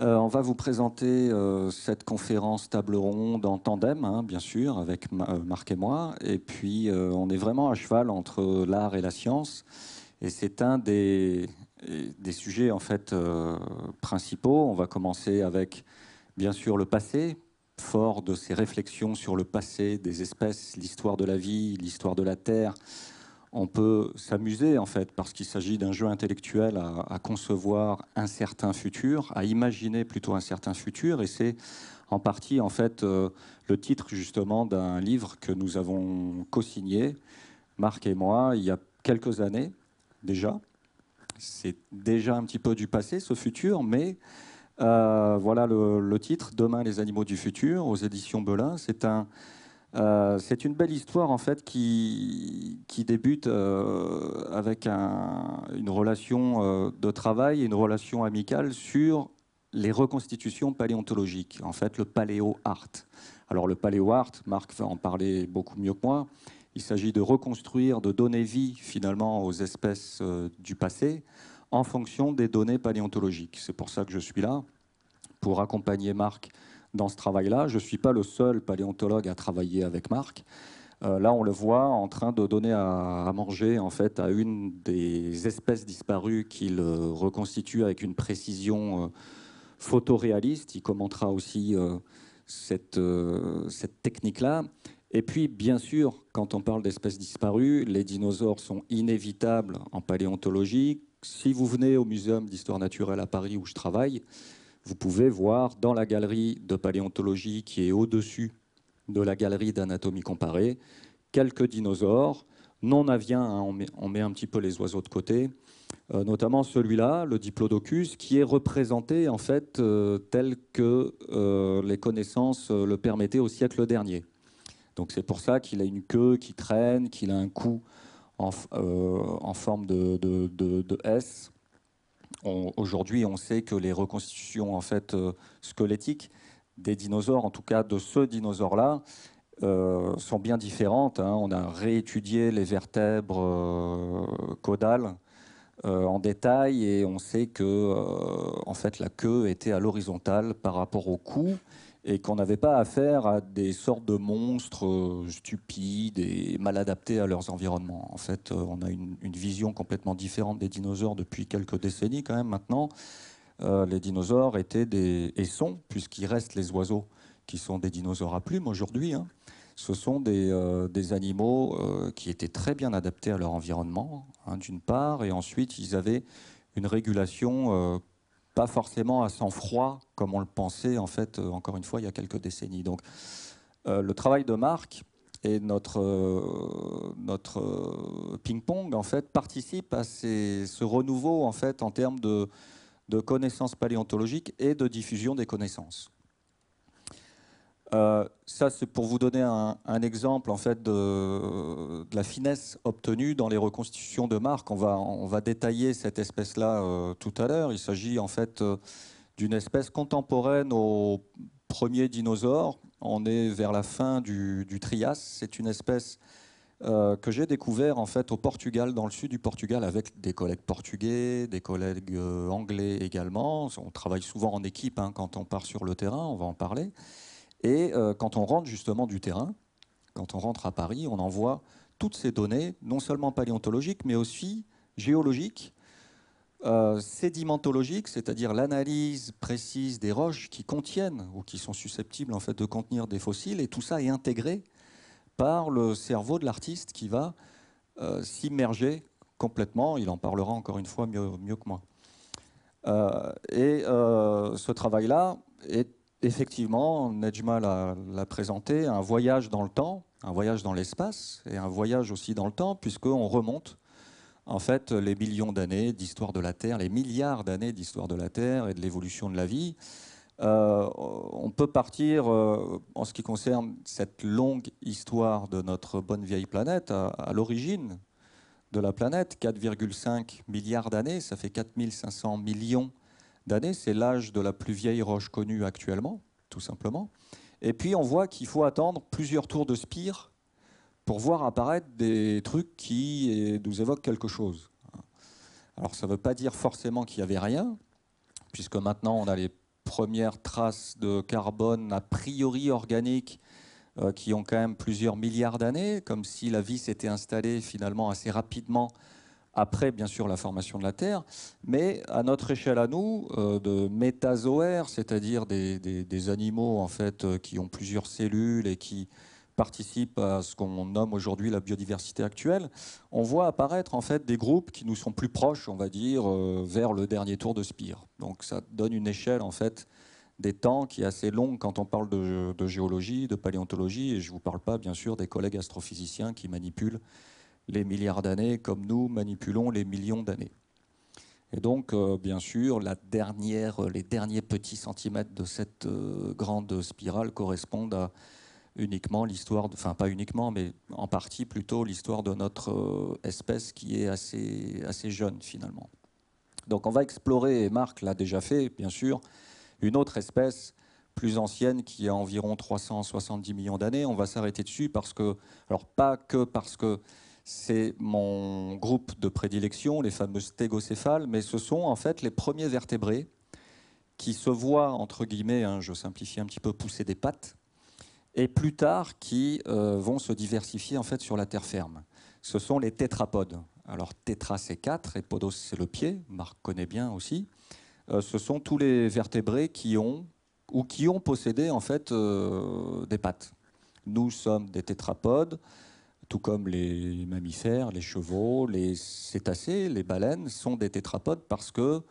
Euh, on va vous présenter euh, cette conférence table ronde en tandem, hein, bien sûr, avec euh, Marc et moi. Et puis, on est vraiment à cheval entre l'art et la science. Et c'est un des, des, sujets, en fait, principaux. On va commencer avec, bien sûr, le passé, fort de ses réflexions sur le passé des espèces, l'histoire de la vie, l'histoire de la Terre, on peut s'amuser en fait, parce qu'il s'agit d'un jeu intellectuel à, concevoir un certain futur, à imaginer plutôt un certain futur, et c'est en partie en fait euh, le titre justement d'un livre que nous avons co-signé, Marc et moi, il y a quelques années déjà. C'est déjà un petit peu du passé ce futur, mais euh, voilà le, le, titre, Demain les animaux du futur, aux éditions Belin. C'est un euh, c'est une belle histoire en fait qui, débute euh, avec une relation euh, de travail et une relation amicale sur les reconstitutions paléontologiques, en fait le paléo-art. Alors le paléo-art, Marc va en parler beaucoup mieux que moi, il s'agit de reconstruire, de donner vie finalement aux espèces du passé en fonction des données paléontologiques. C'est pour ça que je suis là, pour accompagner Marc dans ce travail-là. Je ne suis pas le seul paléontologue à travailler avec Marc. Euh, là, on le voit en train de donner à, manger en fait à une des espèces disparues qu'il euh, reconstitue avec une précision euh, photoréaliste. Il commentera aussi cette, cette technique-là. Et puis, bien sûr, quand on parle d'espèces disparues, les dinosaures sont inévitables en paléontologie. Si vous venez au Muséum d'histoire naturelle à Paris où je travaille, vous pouvez voir dans la galerie de paléontologie qui est au-dessus de la galerie d'anatomie comparée quelques dinosaures non aviens, hein, on, met, un petit peu les oiseaux de côté, euh, notamment celui-là, le diplodocus, qui est représenté en fait euh, tel que euh, les connaissances le permettaient au siècle dernier. Donc c'est pour ça qu'il a une queue qui traîne, qu'il a un cou en, forme de S, Aujourd'hui, on sait que les reconstitutions en fait euh, squelettiques des dinosaures, en tout cas de ce dinosaure-là, euh, sont bien différentes. Hein. On a réétudié les vertèbres euh, caudales en détail et on sait que en fait la queue était à l'horizontale par rapport au cou et qu'on n'avait pas affaire à des sortes de monstres euh, stupides et mal adaptés à leurs environnements. En fait, euh, on a une, vision complètement différente des dinosaures depuis quelques décennies quand même maintenant. Euh, les dinosaures étaient des et sont, puisqu'il reste les oiseaux, qui sont des dinosaures à plumes aujourd'hui. Hein, ce sont des, animaux qui étaient très bien adaptés à leur environnement, hein, d'une part, et ensuite ils avaient une régulation pas forcément à sang-froid comme on le pensait, en fait, euh, encore une fois, il y a quelques décennies. Donc, euh, le travail de Marc et notre, euh, notre ping-pong, en fait, participe à ce renouveau, en fait, en termes de connaissances paléontologiques et de diffusion des connaissances. Euh, ça, c'est pour vous donner un, exemple en fait de, la finesse obtenue dans les reconstitutions de marques. On va, détailler cette espèce-là euh, tout à l'heure. Il s'agit en fait euh, d'une espèce contemporaine aux premiers dinosaures. On est vers la fin du, Trias. C'est une espèce que j'ai découvert en fait au Portugal, dans le sud du Portugal, avec des collègues portugais, des collègues anglais également. On travaille souvent en équipe hein, quand on part sur le terrain. On va en parler. Et euh, quand on rentre justement du terrain, quand on rentre à Paris, on envoie toutes ces données, non seulement paléontologiques, mais aussi géologiques, euh, sédimentologiques, c'est-à-dire l'analyse précise des roches qui contiennent ou qui sont susceptibles en fait de contenir des fossiles, et tout ça est intégré par le cerveau de l'artiste qui va euh, s'immerger complètement. Il en parlera encore une fois mieux, que moi. et ce travail-là est effectivement, Nejma l'a présenté, un voyage dans le temps, un voyage dans l'espace et un voyage aussi dans le temps, puisqu'on remonte en fait les millions d'années d'histoire de la Terre, les milliards d'années d'histoire de la Terre et de l'évolution de la vie. Euh, on peut partir, euh, en ce qui concerne cette longue histoire de notre bonne vieille planète, à, l'origine de la planète, 4,5 milliards d'années, ça fait 4500 millions d'années. C'est l'âge de la plus vieille roche connue actuellement, tout simplement. Et puis on voit qu'il faut attendre plusieurs tours de spire pour voir apparaître des trucs qui eh, nous évoquent quelque chose. Alors ça ne veut pas dire forcément qu'il y avait rien, puisque maintenant on a les premières traces de carbone a priori organique euh, qui ont quand même plusieurs milliards d'années, comme si la vie s'était installée finalement assez rapidement après bien sûr la formation de la Terre, mais à notre échelle à nous, euh, de métazoaires, c'est-à-dire des, animaux en fait euh, qui ont plusieurs cellules et qui participent à ce qu'on nomme aujourd'hui la biodiversité actuelle, on voit apparaître en fait des groupes qui nous sont plus proches, on va dire, euh, vers le dernier tour de Spire. Donc ça donne une échelle en fait des temps qui est assez longue quand on parle de, de géologie, de paléontologie, et je ne vous parle pas bien sûr des collègues astrophysiciens qui manipulent les milliards d'années comme nous manipulons les millions d'années. Et donc, euh, bien sûr, les derniers petits centimètres de cette euh, grande spirale correspondent à uniquement l'histoire, enfin pas uniquement, mais en partie plutôt l'histoire de notre euh, espèce qui est assez, assez jeune finalement. Donc on va explorer, et Marc l'a déjà fait, bien sûr, une autre espèce plus ancienne qui a environ 370 millions d'années. On va s'arrêter dessus parce que, alors pas que parce que c'est mon groupe de prédilection, les fameux stégocéphales, mais ce sont en fait les premiers vertébrés qui se voient, entre guillemets, hein, je simplifie un petit peu, pousser des pattes, et plus tard qui euh, vont se diversifier en fait sur la terre ferme. Ce sont les tétrapodes. Alors tétra c'est quatre, et podos c'est le pied, Marc connaît bien aussi. Euh, ce sont tous les vertébrés qui ont ou qui ont possédé en fait euh, des pattes. Nous sommes des tétrapodes tout comme les mammifères, les chevaux, les cétacés, les baleines sont des tétrapodes parce que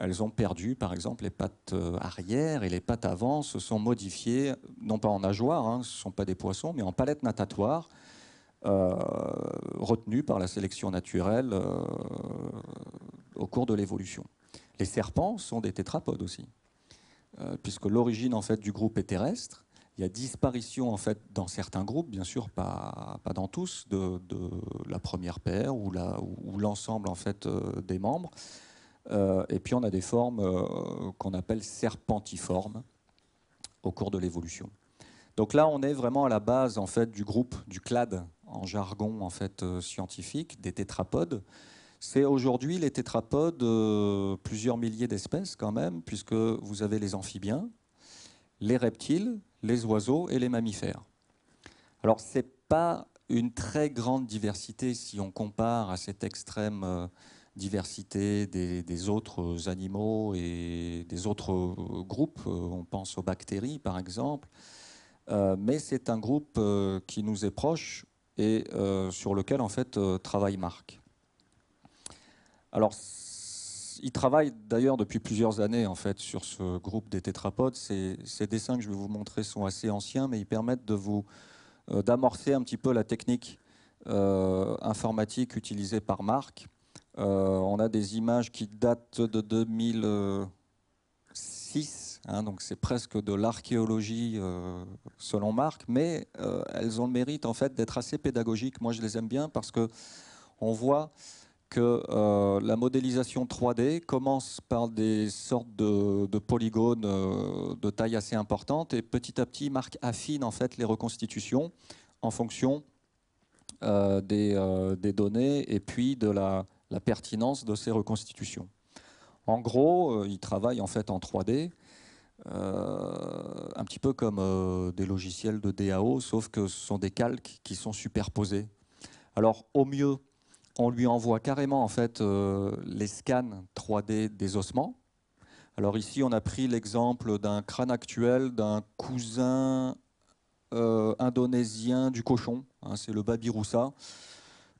elles ont perdu, par exemple, les pattes euh, arrière et les pattes avant se sont modifiées, non pas en nageoires, hein, ce ne sont pas des poissons, mais en palettes natatoires euh, retenues par la sélection naturelle euh, au cours de l'évolution. Les serpents sont des tétrapodes aussi, puisque l'origine en fait du groupe est terrestre il y a disparition en fait dans certains groupes, bien sûr pas, pas dans tous, de, la première paire ou, la, ou, l'ensemble en fait euh, des membres. Euh, et puis on a des formes euh, qu'on appelle serpentiformes au cours de l'évolution. Donc là, on est vraiment à la base en fait du groupe du clade en jargon en fait scientifique des tétrapodes. C'est aujourd'hui les tétrapodes, plusieurs milliers d'espèces quand même, puisque vous avez les amphibiens, les reptiles, les oiseaux et les mammifères. Alors ce n'est pas une très grande diversité si on compare à cette extrême euh, diversité des, autres animaux et des autres euh, groupes. Euh, on pense aux bactéries par exemple. mais c'est un groupe qui nous est proche et sur lequel en fait travaille Marc. Alors il travaille d'ailleurs depuis plusieurs années en fait sur ce groupe des tétrapodes. Ces, dessins que je vais vous montrer sont assez anciens, mais ils permettent de vous euh, d'amorcer un petit peu la technique euh, informatique utilisée par Marc. Euh, on a des images qui datent de 2006, hein, donc c'est presque de l'archéologie selon Marc, mais elles ont le mérite en fait d'être assez pédagogiques. Moi, je les aime bien parce que on voit que euh, la modélisation 3D commence par des sortes de, polygones euh, de taille assez importante et petit à petit Marc affine en fait les reconstitutions en fonction euh, des, données et puis de la, pertinence de ces reconstitutions. En gros, il travaille en fait en 3D, un petit peu comme des logiciels de DAO, sauf que ce sont des calques qui sont superposés. Alors au mieux, on lui envoie carrément en fait euh, les scans 3D des ossements. Alors ici, on a pris l'exemple d'un crâne actuel d'un cousin euh, indonésien du cochon, hein, c'est le babiroussa.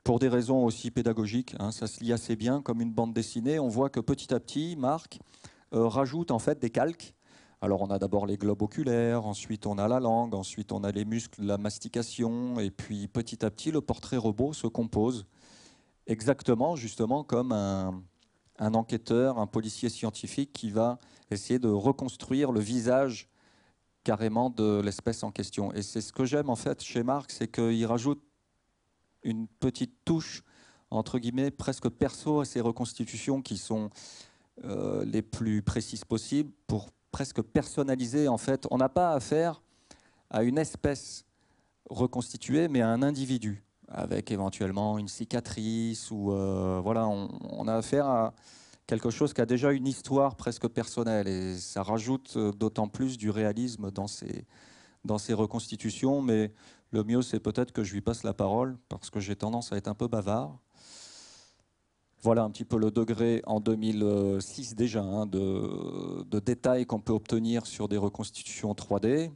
Pour des raisons aussi pédagogiques, hein, ça se lit assez bien comme une bande dessinée. On voit que petit à petit, Marc euh, rajoute en fait des calques. Alors on a d'abord les globes oculaires, ensuite on a la langue, ensuite on a les muscles, la mastication, et puis petit à petit le portrait robot se compose exactement justement comme un, enquêteur, un policier scientifique qui va essayer de reconstruire le visage carrément de l'espèce en question. Et c'est ce que j'aime en fait chez Marc, c'est qu'il rajoute une petite touche entre guillemets presque perso à ces reconstitutions qui sont euh, les plus précises possibles pour presque personnaliser en fait. On n'a pas affaire à une espèce reconstituée, mais à un individu avec éventuellement une cicatrice ou euh, voilà, on, a affaire à quelque chose qui a déjà une histoire presque personnelle et ça rajoute euh, d'autant plus du réalisme dans ces dans ces reconstitutions. Mais le mieux, c'est peut-être que je lui passe la parole parce que j'ai tendance à être un peu bavard. Voilà un petit peu le degré en 2006 déjà hein, de, de détails qu'on peut obtenir sur des reconstitutions 3D.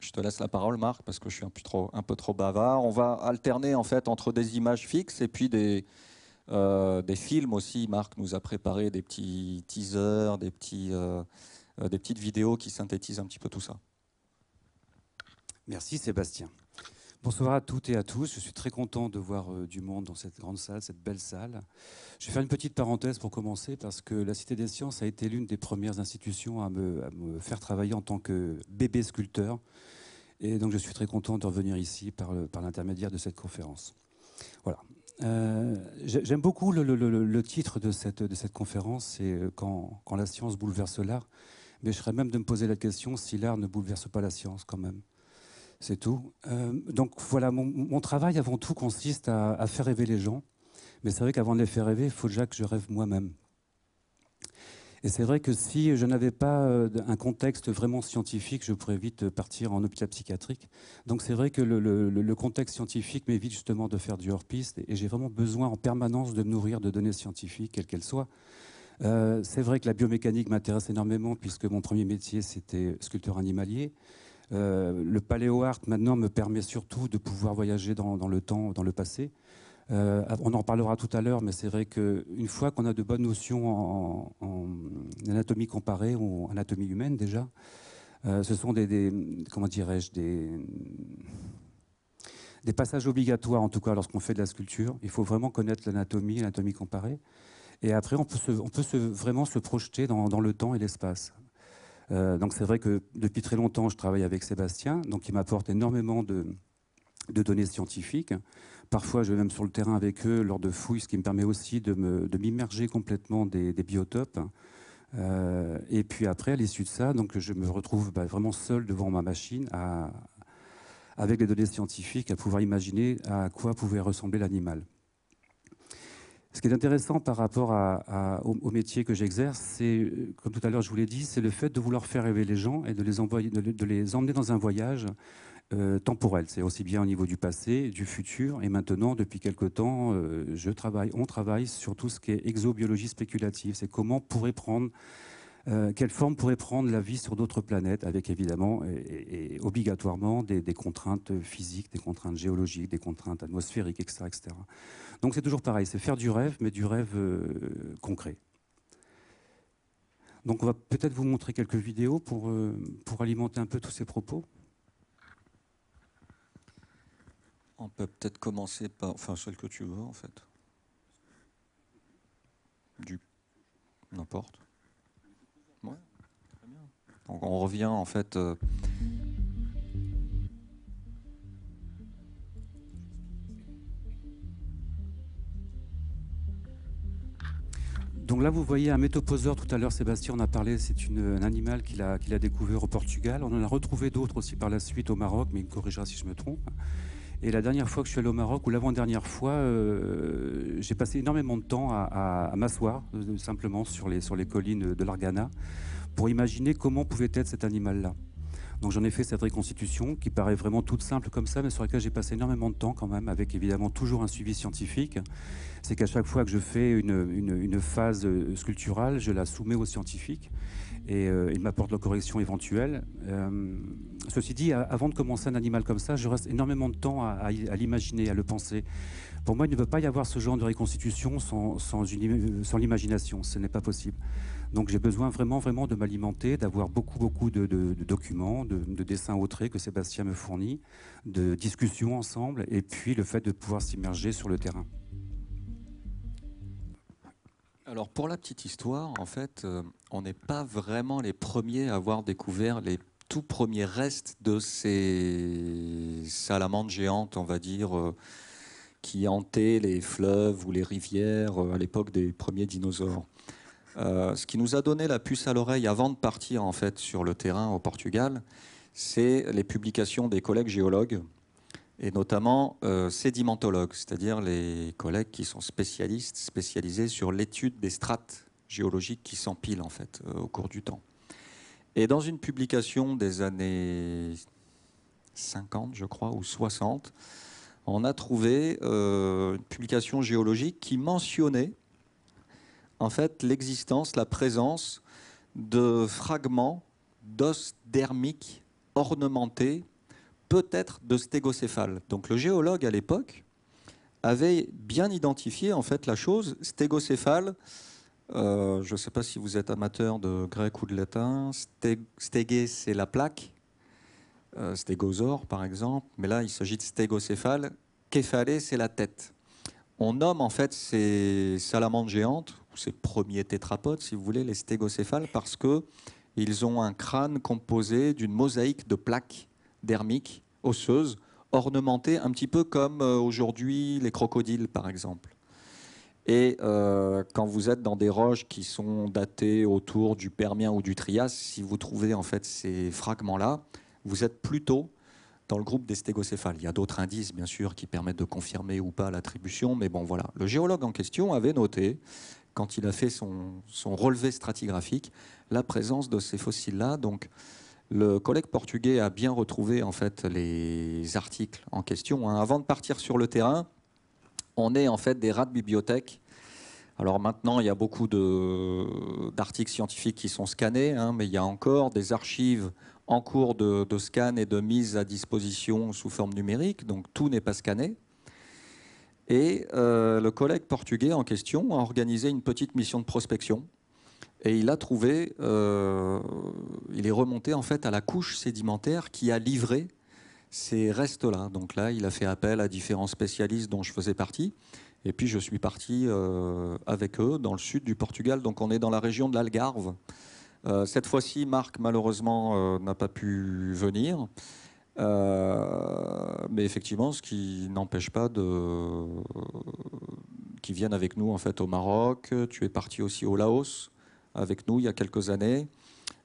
Je te laisse la parole, Marc, parce que je suis un peu trop, bavard. On va alterner en fait entre des images fixes et puis des, euh, films aussi. Marc nous a préparé des petits teasers, des, petits, euh, euh, des petites vidéos qui synthétisent un petit peu tout ça. Merci Sébastien. Bonsoir à toutes et à tous. Je suis très content de voir euh, du monde dans cette grande salle, cette belle salle. Je vais faire une petite parenthèse pour commencer parce que la Cité des Sciences a été l'une des premières institutions à me, faire travailler en tant que bébé sculpteur. Et donc je suis très content de revenir ici par, l'intermédiaire de cette conférence. Voilà. Euh, j'aime beaucoup le, titre de cette, conférence, c'est euh, quand, quand la science bouleverse l'art. Mais je serais même de me poser la question si l'art ne bouleverse pas la science quand même. C'est tout. Euh, donc voilà, mon, travail avant tout consiste à, faire rêver les gens. Mais c'est vrai qu'avant de les faire rêver, il faut déjà que je rêve moi-même. Et c'est vrai que si je n'avais pas euh, un contexte vraiment scientifique, je pourrais vite partir en hôpital psychiatrique. Donc c'est vrai que le, contexte scientifique m'évite justement de faire du hors-piste. Et j'ai vraiment besoin en permanence de me nourrir de données scientifiques, quelles qu'elles soient. Euh, c'est vrai que la biomécanique m'intéresse énormément puisque mon premier métier, c'était sculpteur animalier. Euh, le paléo art maintenant me permet surtout de pouvoir voyager dans, le temps, dans le passé. Euh, on en parlera tout à l'heure, mais c'est vrai qu'une fois qu'on a de bonnes notions en, anatomie comparée ou en anatomie humaine déjà, euh, ce sont des, comment dirais-je des, des passages obligatoires en tout cas lorsqu'on fait de la sculpture. Il faut vraiment connaître l'anatomie, l'anatomie comparée. Et après, on peut, se, on peut se, vraiment se projeter dans le temps et l'espace. Euh, donc c'est vrai que depuis très longtemps, je travaille avec Sébastien, donc il m'apporte énormément de, données scientifiques. Parfois, je vais même sur le terrain avec eux lors de fouilles, ce qui me permet aussi de m'immerger complètement des, biotopes. Euh, et puis après, à l'issue de ça, donc je me retrouve bah, vraiment seul devant ma machine avec les données scientifiques à pouvoir imaginer à quoi pouvait ressembler l'animal. Ce qui est intéressant par rapport au, métier que j'exerce, c'est, comme tout à l'heure je vous l'ai dit, c'est le fait de vouloir faire rêver les gens et de les, envoyer, de, les emmener dans un voyage euh, temporel. C'est aussi bien au niveau du passé, du futur. Et maintenant, depuis quelque temps, euh, on travaille sur tout ce qui est exobiologie spéculative. C'est comment on pourrait prendre euh, quelle forme pourrait prendre la vie sur d'autres planètes, avec évidemment et, obligatoirement des, contraintes physiques, des contraintes géologiques, des contraintes atmosphériques, etc. Donc c'est toujours pareil, c'est faire du rêve, mais du rêve euh, concret. Donc on va peut-être vous montrer quelques vidéos pour, euh, pour alimenter un peu tous ces propos. On peut peut-être commencer par, enfin celle que tu veux en fait. Du n'importe. Donc on revient en fait. Euh, Donc là, vous voyez un métoposeur, tout à l'heure, Sébastien en a parlé, c'est une, un animal qu'il a, qu'il a découvert au Portugal. On en a retrouvé d'autres aussi par la suite au Maroc, mais il me corrigera si je me trompe. Et la dernière fois que je suis allé au Maroc, ou l'avant-dernière fois, euh, j'ai passé énormément de temps à, m'asseoir euh, simplement sur les, sur les collines de l'Argana pour imaginer comment pouvait être cet animal-là. Donc j'en ai fait cette réconstitution qui paraît vraiment toute simple comme ça, mais sur laquelle j'ai passé énormément de temps quand même, avec évidemment toujours un suivi scientifique. C'est qu'à chaque fois que je fais une, phase euh, sculpturale, je la soumets aux scientifiques et euh, ils m'apportent leurs correction éventuelle. Euh, ceci dit, avant de commencer un animal comme ça, je reste énormément de temps à, l'imaginer, à le penser. Pour moi, il ne peut pas y avoir ce genre de réconstitution sans, sans l'imagination. Ce n'est pas possible. Donc j'ai besoin vraiment, vraiment de m'alimenter, d'avoir beaucoup, beaucoup de, documents, de, dessins au trait que Sébastien me fournit, de discussions ensemble, et puis le fait de pouvoir s'immerger sur le terrain. Alors pour la petite histoire, en fait, euh, on n'est pas vraiment les premiers à avoir découvert les tout premiers restes de ces salamandres géantes, on va dire. Euh, qui hantaient les fleuves ou les rivières euh, à l'époque des premiers dinosaures. Euh, ce qui nous a donné la puce à l'oreille avant de partir en fait sur le terrain au Portugal, c'est les publications des collègues géologues et notamment euh, sédimentologues, c'est-à-dire les collègues qui sont spécialistes, spécialisés sur l'étude des strates géologiques qui s'empilent en fait euh, au cours du temps. Et dans une publication des années 50, je crois, ou 60, on a trouvé une publication géologique qui mentionnait en fait l'existence, la présence de fragments d'os dermiques ornementés, peut-être de stégocéphale Donc le géologue à l'époque avait bien identifié en fait la chose stégocéphale. Euh, je ne sais pas si vous êtes amateur de grec ou de latin. Stégé, c'est la plaque. Euh, stégosaure, par exemple. Mais là, il s'agit de stégocéphale. Képhalé, c'est la tête. On nomme en fait ces salamandres géantes ces premiers tétrapodes, si vous voulez, les stégocéphales, parce qu'ils ont un crâne composé d'une mosaïque de plaques dermiques, osseuses, ornementées un petit peu comme euh, aujourd'hui les crocodiles, par exemple. Et euh, quand vous êtes dans des roches qui sont datées autour du Permien ou du Trias, si vous trouvez en fait ces fragments-là, vous êtes plutôt dans le groupe des stégocéphales. Il y a d'autres indices, bien sûr, qui permettent de confirmer ou pas l'attribution, mais bon, voilà. Le géologue en question avait noté quand il a fait son, relevé stratigraphique, la présence de ces fossiles-là. Donc, le collègue portugais a bien retrouvé en fait les articles en question. Hein. Avant de partir sur le terrain, on est en fait des rats de bibliothèque. Alors maintenant, il y a beaucoup d'articles scientifiques qui sont scannés, hein, mais il y a encore des archives en cours de, de scan et de mise à disposition sous forme numérique, donc tout n'est pas scanné, et euh, le collègue portugais en question a organisé une petite mission de prospection. Et il a trouvé, euh, il est remonté en fait à la couche sédimentaire qui a livré ces restes-là. Donc là, il a fait appel à différents spécialistes dont je faisais partie. Et puis je suis parti euh, avec eux dans le sud du Portugal. Donc on est dans la région de l'Algarve. cette fois-ci, Marc malheureusement n'a pas pu venir. Euh, mais effectivement, ce qui n'empêche pas de qui viennent avec nous en fait au Maroc. Tu es parti aussi au Laos avec nous il y a quelques années.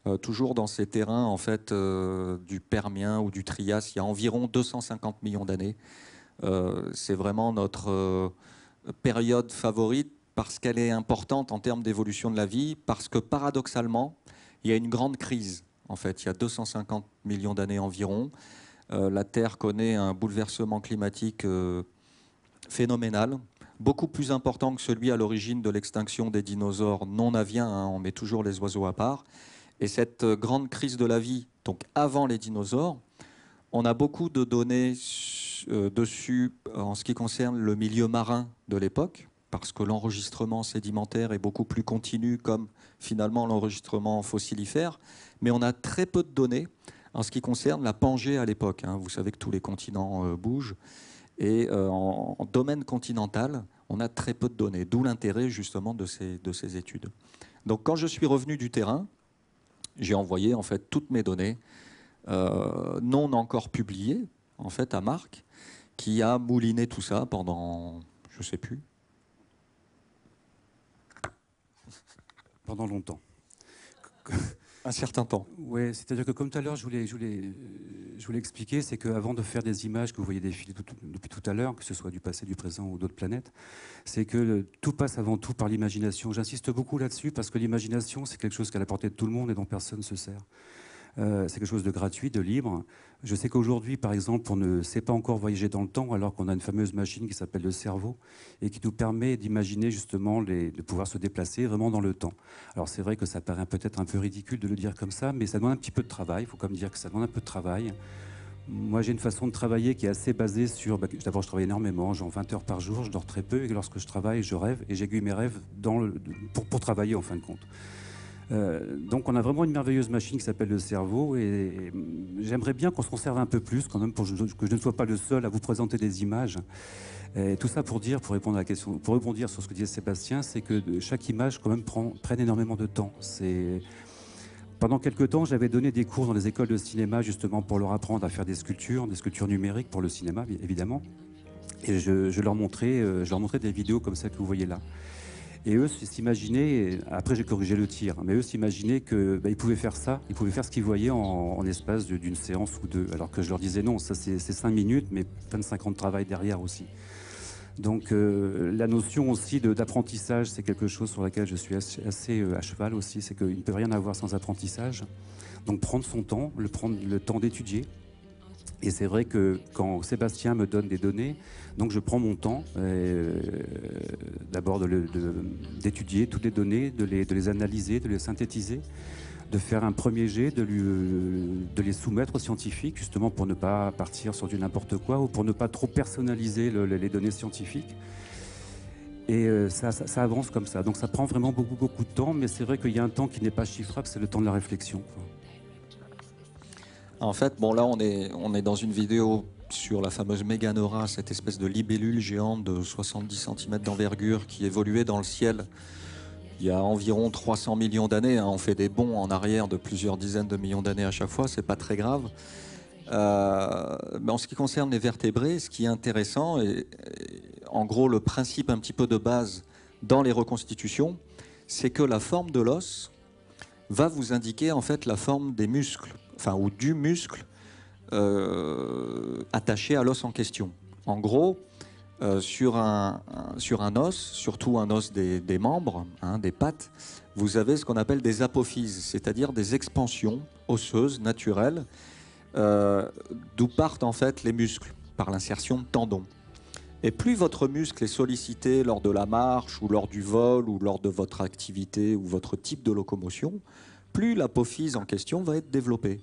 Euh, toujours dans ces terrains en fait euh, du Permien ou du Trias, il y a environ 250 millions d'années. c'est vraiment notre période favorite parce qu'elle est importante en termes d'évolution de la vie, parce que paradoxalement, il y a une grande crise. En fait, il y a 250 millions d'années environ. Euh, la Terre connaît un bouleversement climatique euh, phénoménal, beaucoup plus important que celui à l'origine de l'extinction des dinosaures non aviens, hein, on met toujours les oiseaux à part. Et cette euh, grande crise de la vie, donc avant les dinosaures, on a beaucoup de données dessus en ce qui concerne le milieu marin de l'époque, parce que l'enregistrement sédimentaire est beaucoup plus continu comme finalement l'enregistrement fossilifère, mais on a très peu de données en ce qui concerne la Pangée à l'époque, hein, vous savez que tous les continents euh, bougent. Et euh, en, domaine continental, on a très peu de données, d'où l'intérêt justement de ces, de ces études. Donc quand je suis revenu du terrain, j'ai envoyé en fait toutes mes données euh, non encore publiées en fait à Marc, qui a mouliné tout ça pendant, je ne sais plus, pendant longtemps un certain temps. Oui, c'est-à-dire que comme tout à l'heure, je voulais, je, voulais, euh, je voulais expliquer, c'est qu'avant de faire des images que vous voyez défiler depuis tout à l'heure, que ce soit du passé, du présent ou d'autres planètes, c'est que tout passe avant tout par l'imagination. J'insiste beaucoup là-dessus parce que l'imagination, c'est quelque chose qui est à la portée de tout le monde et dont personne ne se sert. Euh, c'est quelque chose de gratuit, de libre. Je sais qu'aujourd'hui, par exemple, on ne sait pas encore voyager dans le temps, alors qu'on a une fameuse machine qui s'appelle le cerveau et qui nous permet d'imaginer justement de pouvoir se déplacer vraiment dans le temps. Alors c'est vrai que ça paraît peut-être un peu ridicule de le dire comme ça, mais ça demande un petit peu de travail. Il faut quand même dire que ça demande un peu de travail. Moi, j'ai une façon de travailler qui est assez basée sur. Bah, d'abord, je travaille énormément, genre 20 heures par jour, je dors très peu, et lorsque je travaille, je rêve, et j'aiguille mes rêves pour travailler en fin de compte. Euh, donc on a vraiment une merveilleuse machine qui s'appelle le cerveau et, j'aimerais bien qu'on se conserve un peu plus quand même pour que je ne sois pas le seul à vous présenter des images. tout ça pour dire, pour répondre à la question, pour rebondir sur ce que disait Sébastien, c'est que chaque image quand même prend, prenne énormément de temps. pendant quelques temps, j'avais donné des cours dans les écoles de cinéma justement pour leur apprendre à faire des sculptures, des sculptures numériques pour le cinéma évidemment. Et je, je leur, montrais, euh, je leur montrais des vidéos comme celle que vous voyez là. Et eux s'imaginaient, après j'ai corrigé le tir, mais eux s'imaginaient qu'ils bah, pouvaient faire ça, ils pouvaient faire ce qu'ils voyaient en, en l'espace d'une séance ou deux. Alors que je leur disais non, ça c'est cinq minutes, mais plein de 50 de travail derrière aussi. Donc euh, la notion aussi d'apprentissage, c'est quelque chose sur laquelle je suis assez, euh, à cheval aussi, c'est qu'il ne peut rien avoir sans apprentissage. Donc prendre son temps, le, prendre, le temps d'étudier, et c'est vrai que quand Sébastien me donne des données, donc je prends mon temps euh, d'abord d'étudier toutes les données, de les, analyser, de les synthétiser, de faire un premier jet, de, les soumettre aux scientifiques, justement pour ne pas partir sur du n'importe quoi ou pour ne pas trop personnaliser les données scientifiques. Et euh, ça, avance comme ça. Donc ça prend vraiment beaucoup, beaucoup de temps, mais c'est vrai qu'il y a un temps qui n'est pas chiffrable, c'est le temps de la réflexion. En fait, bon là on est, on est dans une vidéo sur la fameuse Méganora, cette espèce de libellule géante de 70 cm d'envergure qui évoluait dans le ciel il y a environ 300 millions d'années. Hein. On fait des bons en arrière de plusieurs dizaines de millions d'années à chaque fois, c'est pas très grave. Euh, mais en ce qui concerne les vertébrés, ce qui est intéressant, et en gros le principe un petit peu de base dans les reconstitutions, c'est que la forme de l'os va vous indiquer en fait la forme des muscles enfin, ou du muscle euh, attaché à l'os en question. En gros, euh, sur, un, sur un os, surtout un os des, membres, hein, des pattes, vous avez ce qu'on appelle des apophyses, c'est-à-dire des expansions osseuses naturelles, euh, d'où partent en fait les muscles par l'insertion de tendons. Et plus votre muscle est sollicité lors de la marche ou lors du vol ou lors de votre activité ou votre type de locomotion, plus l'apophyse en question va être développée.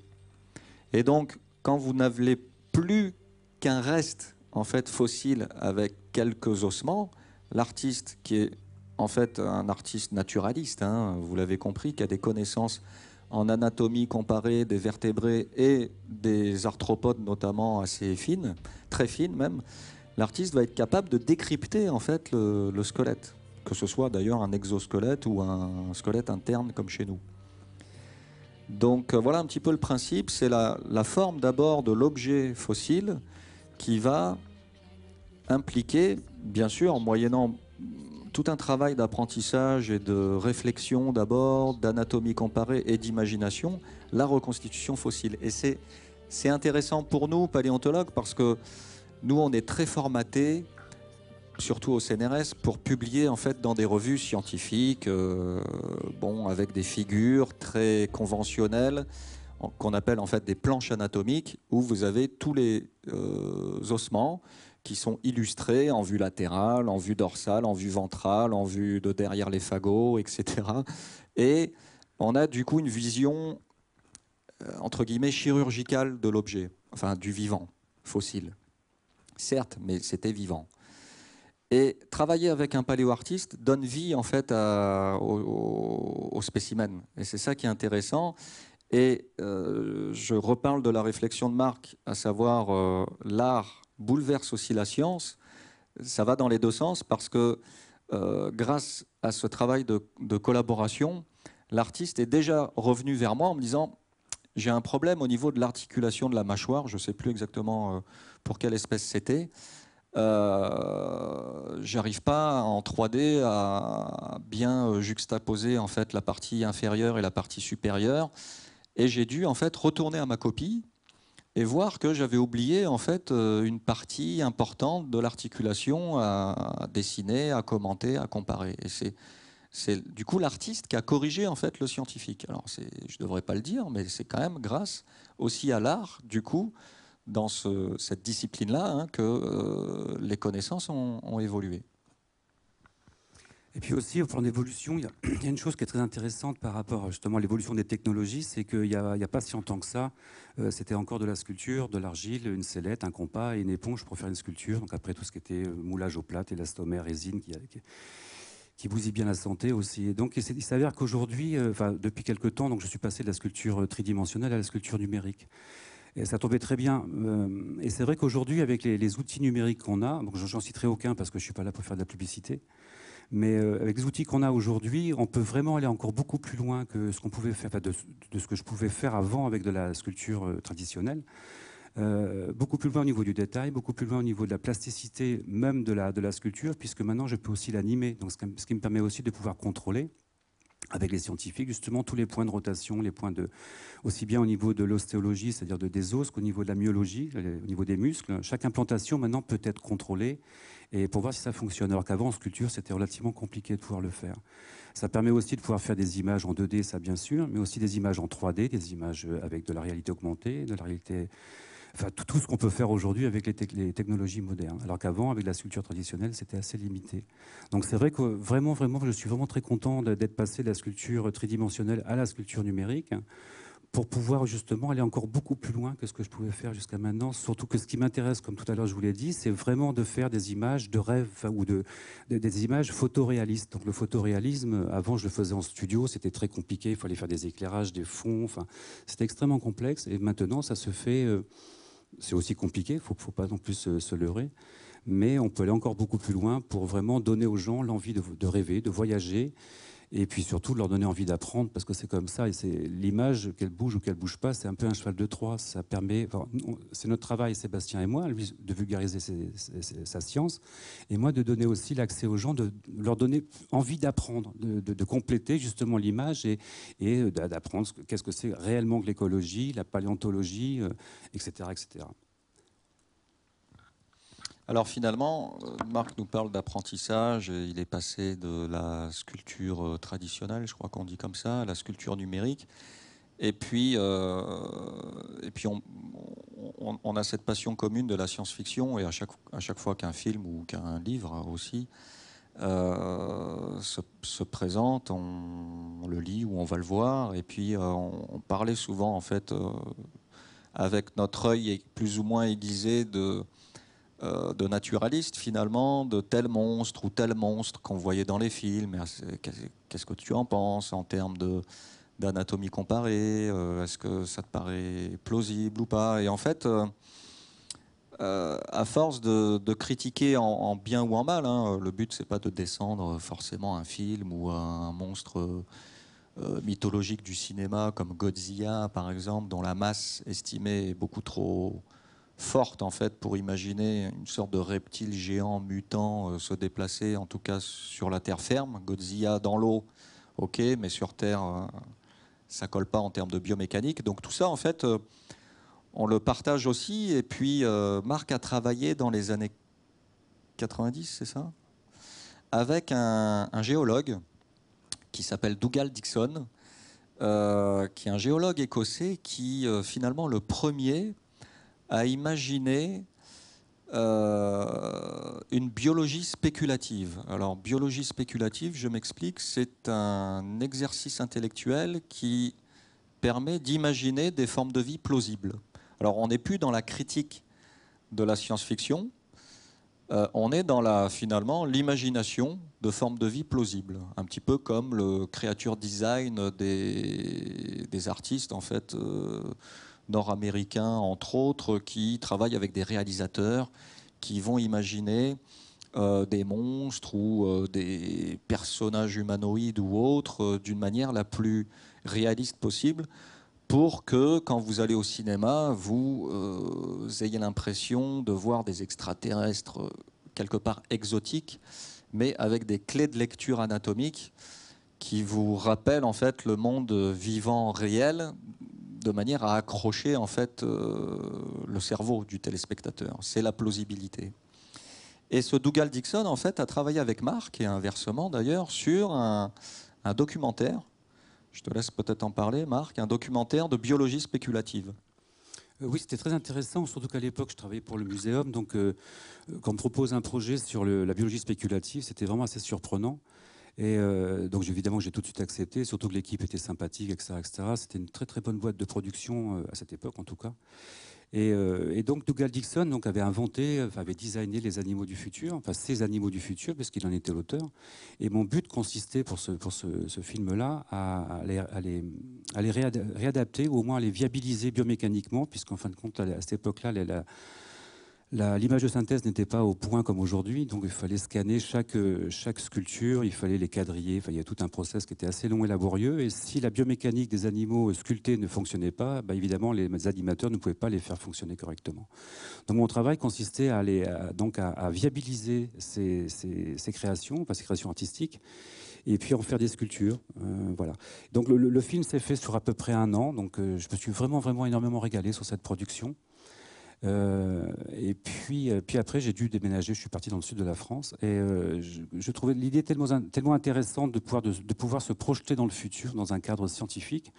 Et donc, quand vous n'avez plus qu'un reste en fait fossile avec quelques ossements, l'artiste qui est en fait un artiste naturaliste, hein, vous l'avez compris, qui a des connaissances en anatomie comparée des vertébrés et des arthropodes notamment assez fines, très fines même, l'artiste va être capable de décrypter en fait le squelette, que ce soit d'ailleurs un exosquelette ou un squelette interne comme chez nous. Donc euh, voilà un petit peu le principe, c'est la, forme d'abord de l'objet fossile qui va impliquer, bien sûr, en moyennant tout un travail d'apprentissage et de réflexion d'abord, d'anatomie comparée et d'imagination, la reconstitution fossile. Et c'est intéressant pour nous, paléontologues, parce que nous, on est très formatés surtout au CNRS, pour publier en fait dans des revues scientifiques, euh, bon, avec des figures très conventionnelles qu'on appelle en fait des planches anatomiques où vous avez tous les euh, ossements qui sont illustrés en vue latérale, en vue dorsale, en vue ventrale, en vue de derrière les fagots, etc. Et on a du coup une vision euh, entre guillemets chirurgicale de l'objet, enfin du vivant fossile. Certes, mais c'était vivant. Et travailler avec un paléoartiste donne vie en fait au, spécimen. Et c'est ça qui est intéressant. Et euh, je reparle de la réflexion de Marc, à savoir euh, l'art bouleverse aussi la science. Ça va dans les deux sens parce que euh, grâce à ce travail de, de collaboration, l'artiste est déjà revenu vers moi en me disant j'ai un problème au niveau de l'articulation de la mâchoire, je ne sais plus exactement pour quelle espèce c'était. Euh, j'arrive pas en 3D à bien euh, juxtaposer en fait la partie inférieure et la partie supérieure, et j'ai dû en fait retourner à ma copie et voir que j'avais oublié en fait euh, une partie importante de l'articulation à dessiner, à commenter, à comparer. Et c'est du coup l'artiste qui a corrigé en fait le scientifique. Alors je ne devrais pas le dire, mais c'est quand même grâce aussi à l'art du coup dans cette discipline-là hein, que euh, les connaissances ont, évolué. Et puis aussi, en évolution, il y, a une chose qui est très intéressante par rapport justement à l'évolution des technologies, c'est qu'il n'y a, pas si longtemps que ça, euh, c'était encore de la sculpture, de l'argile, une sellette, un compas et une éponge pour faire une sculpture. Donc après tout ce qui était euh, moulage au plat, élastomère, résine, qui, qui, qui bousille bien la santé aussi. Et donc, il s'avère qu'aujourd'hui, depuis quelques temps, donc, je suis passé de la sculpture tridimensionnelle à la sculpture numérique. Et ça tombait très bien. Euh, et c'est vrai qu'aujourd'hui, avec les, outils numériques qu'on a, je j'en citerai aucun parce que je ne suis pas là pour faire de la publicité, mais euh, avec les outils qu'on a aujourd'hui, on peut vraiment aller encore beaucoup plus loin que ce qu'on pouvait faire, de, ce que je pouvais faire avant avec de la sculpture euh, traditionnelle. beaucoup plus loin au niveau du détail, beaucoup plus loin au niveau de la plasticité même de la, de la sculpture, puisque maintenant je peux aussi l'animer, ce, qui me permet aussi de pouvoir contrôler avec les scientifiques, justement, tous les points de rotation, les points de, aussi bien au niveau de l'ostéologie, c'est-à-dire de, des os, qu'au niveau de la myologie, euh, au niveau des muscles. Chaque implantation, maintenant, peut être contrôlée et pour voir si ça fonctionne. Alors qu'avant, en sculpture, c'était relativement compliqué de pouvoir le faire. Ça permet aussi de pouvoir faire des images en 2D, ça, bien sûr, mais aussi des images en 3D, des images euh, avec de la réalité augmentée, de la réalité enfin tout, ce qu'on peut faire aujourd'hui avec les, les, technologies modernes. Alors qu'avant, avec la sculpture traditionnelle, c'était assez limité. Donc c'est vrai que vraiment, vraiment, je suis vraiment très content d'être passé de la sculpture tridimensionnelle à la sculpture numérique pour pouvoir justement aller encore beaucoup plus loin que ce que je pouvais faire jusqu'à maintenant. Surtout que ce qui m'intéresse, comme tout à l'heure je vous l'ai dit, c'est vraiment de faire des images de rêve ou de, des images photoréalistes. Donc le photoréalisme, avant je le faisais en studio, c'était très compliqué, il fallait faire des éclairages, des fonds, enfin, c'était extrêmement complexe. Et maintenant ça se fait... Euh, c'est aussi compliqué, il ne faut pas non plus se, leurrer, mais on peut aller encore beaucoup plus loin pour vraiment donner aux gens l'envie de rêver, de voyager et puis surtout de leur donner envie d'apprendre, parce que c'est comme ça, et c'est l'image, qu'elle bouge ou qu'elle bouge pas, c'est un peu un cheval de Troie, ça permet, c'est notre travail, Sébastien et moi, de vulgariser sa science, et moi de donner aussi l'accès aux gens, de, leur donner envie d'apprendre, de, compléter justement l'image et, et d'apprendre qu'est-ce que c'est réellement que l'écologie, la paléontologie, etc. Euh, etc. Alors finalement, euh, Marc nous parle d'apprentissage. il est passé de la sculpture euh, traditionnelle, je crois qu'on dit comme ça, à la sculpture numérique. Et puis, euh, et puis on, a cette passion commune de la science-fiction. Et à chaque, à chaque fois qu'un film ou qu'un livre aussi se, présente, on, le lit ou on va le voir. Et puis, on, parlait souvent, en fait, avec notre œil plus ou moins aiguisé de euh, de naturaliste finalement, de tel monstre ou tel monstre qu'on voyait dans les films. Euh, qu'est-ce que tu en penses en termes d'anatomie comparée euh, Est-ce que ça te paraît plausible ou pas Et en fait, à force de, critiquer en, bien ou en mal, hein, le but c'est pas de descendre forcément un film ou un monstre mythologique du cinéma comme Godzilla par exemple, dont la masse estimée est beaucoup trop forte en fait pour imaginer une sorte de reptile géant mutant euh, se déplacer en tout cas sur la terre ferme. Godzilla dans l'eau, ok, mais sur terre euh, ça colle pas en termes de biomécanique. Donc tout ça en fait euh, on le partage aussi et puis Marc a travaillé dans les années 90, c'est ça, avec un, un, géologue qui s'appelle Dougal Dixon. qui est un géologue écossais qui finalement le premier à imaginer euh, une biologie spéculative. Alors, biologie spéculative, je m'explique, c'est un exercice intellectuel qui permet d'imaginer des formes de vie plausibles. Alors, on n'est plus dans la critique de la science-fiction, euh, on est dans la, finalement l'imagination de formes de vie plausibles, un petit peu comme le creature design des, artistes, en fait. Euh, nord-américains, entre autres, qui travaillent avec des réalisateurs qui vont imaginer euh, des monstres ou euh, des personnages humanoïdes ou autres euh, d'une manière la plus réaliste possible pour que quand vous allez au cinéma, vous ayez l'impression de voir des extraterrestres quelque part exotiques, mais avec des clés de lecture anatomiques qui vous rappellent en fait le monde vivant réel de manière à accrocher en fait euh, le cerveau du téléspectateur. C'est la plausibilité. Et ce Dougal Dixon en fait a travaillé avec Marc et inversement d'ailleurs sur un, documentaire. Je te laisse peut-être en parler, Marc, un documentaire de biologie spéculative. Euh, oui, c'était très intéressant, surtout qu'à l'époque, je travaillais pour le muséum. Donc, euh, quand on me propose un projet sur la biologie spéculative, c'était vraiment assez surprenant. Et euh, donc évidemment, j'ai tout de suite accepté, surtout que l'équipe était sympathique, etc. C'était une très très bonne boîte de production euh, à cette époque, en tout cas. Euh, et, donc Dougal Dixon donc, avait inventé, avait designé les animaux du futur, enfin ces animaux du futur, puisqu'il en était l'auteur. Et mon but consistait pour ce, pour ce, film-là à, les, à les, réadapter, ou au moins à les viabiliser biomécaniquement, puisqu'en fin de compte, à cette époque-là, la L'image de synthèse n'était pas au point comme aujourd'hui, donc il fallait scanner chaque, euh, sculpture, il fallait les quadriller, il y a tout un process qui était assez long et laborieux. Et si la biomécanique des animaux sculptés ne fonctionnait pas, bah, évidemment les animateurs ne pouvaient pas les faire fonctionner correctement. Donc mon travail consistait à, donc à, viabiliser ces, créations, ces créations artistiques, et puis en faire des sculptures. Euh, voilà. Donc le, film s'est fait sur à peu près un an, donc euh, je me suis vraiment, vraiment énormément régalé sur cette production. Euh, et puis, euh, puis après, j'ai dû déménager. Je suis parti dans le sud de la France. Et euh, je, trouvais l'idée tellement, tellement intéressante de pouvoir, de, pouvoir se projeter dans le futur, dans un cadre scientifique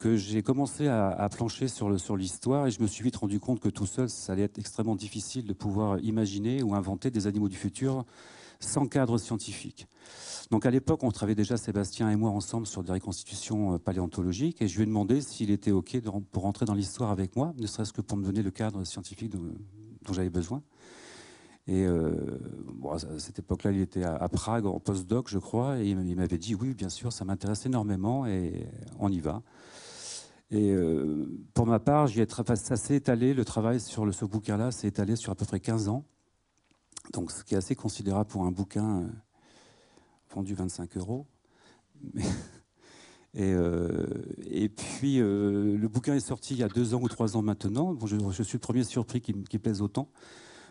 que j'ai commencé à, plancher sur, le, sur l'histoire et je me suis vite rendu compte que tout seul, ça allait être extrêmement difficile de pouvoir imaginer ou inventer des animaux du futur sans cadre scientifique. Donc à l'époque, on travaillait déjà, Sébastien et moi, ensemble sur des reconstitutions euh, paléontologiques, et je lui ai demandé s'il était OK pour rentrer dans l'histoire avec moi, ne serait-ce que pour me donner le cadre scientifique dont j'avais besoin. Et euh, à cette époque-là, il était à, Prague en postdoc, je crois, et il m'avait dit oui, bien sûr, ça m'intéresse énormément, et on y va. Et euh, pour ma part, j'y ça s'est étalé, le travail sur le, ce bouquin-là s'est étalé sur à peu près 15 ans. Donc, ce qui est assez considérable pour un bouquin euh, vendu 25 euros. Euh, et, puis, euh, le bouquin est sorti il y a deux ans ou trois ans maintenant. Bon, je, suis le premier surpris qui, qui plaise autant.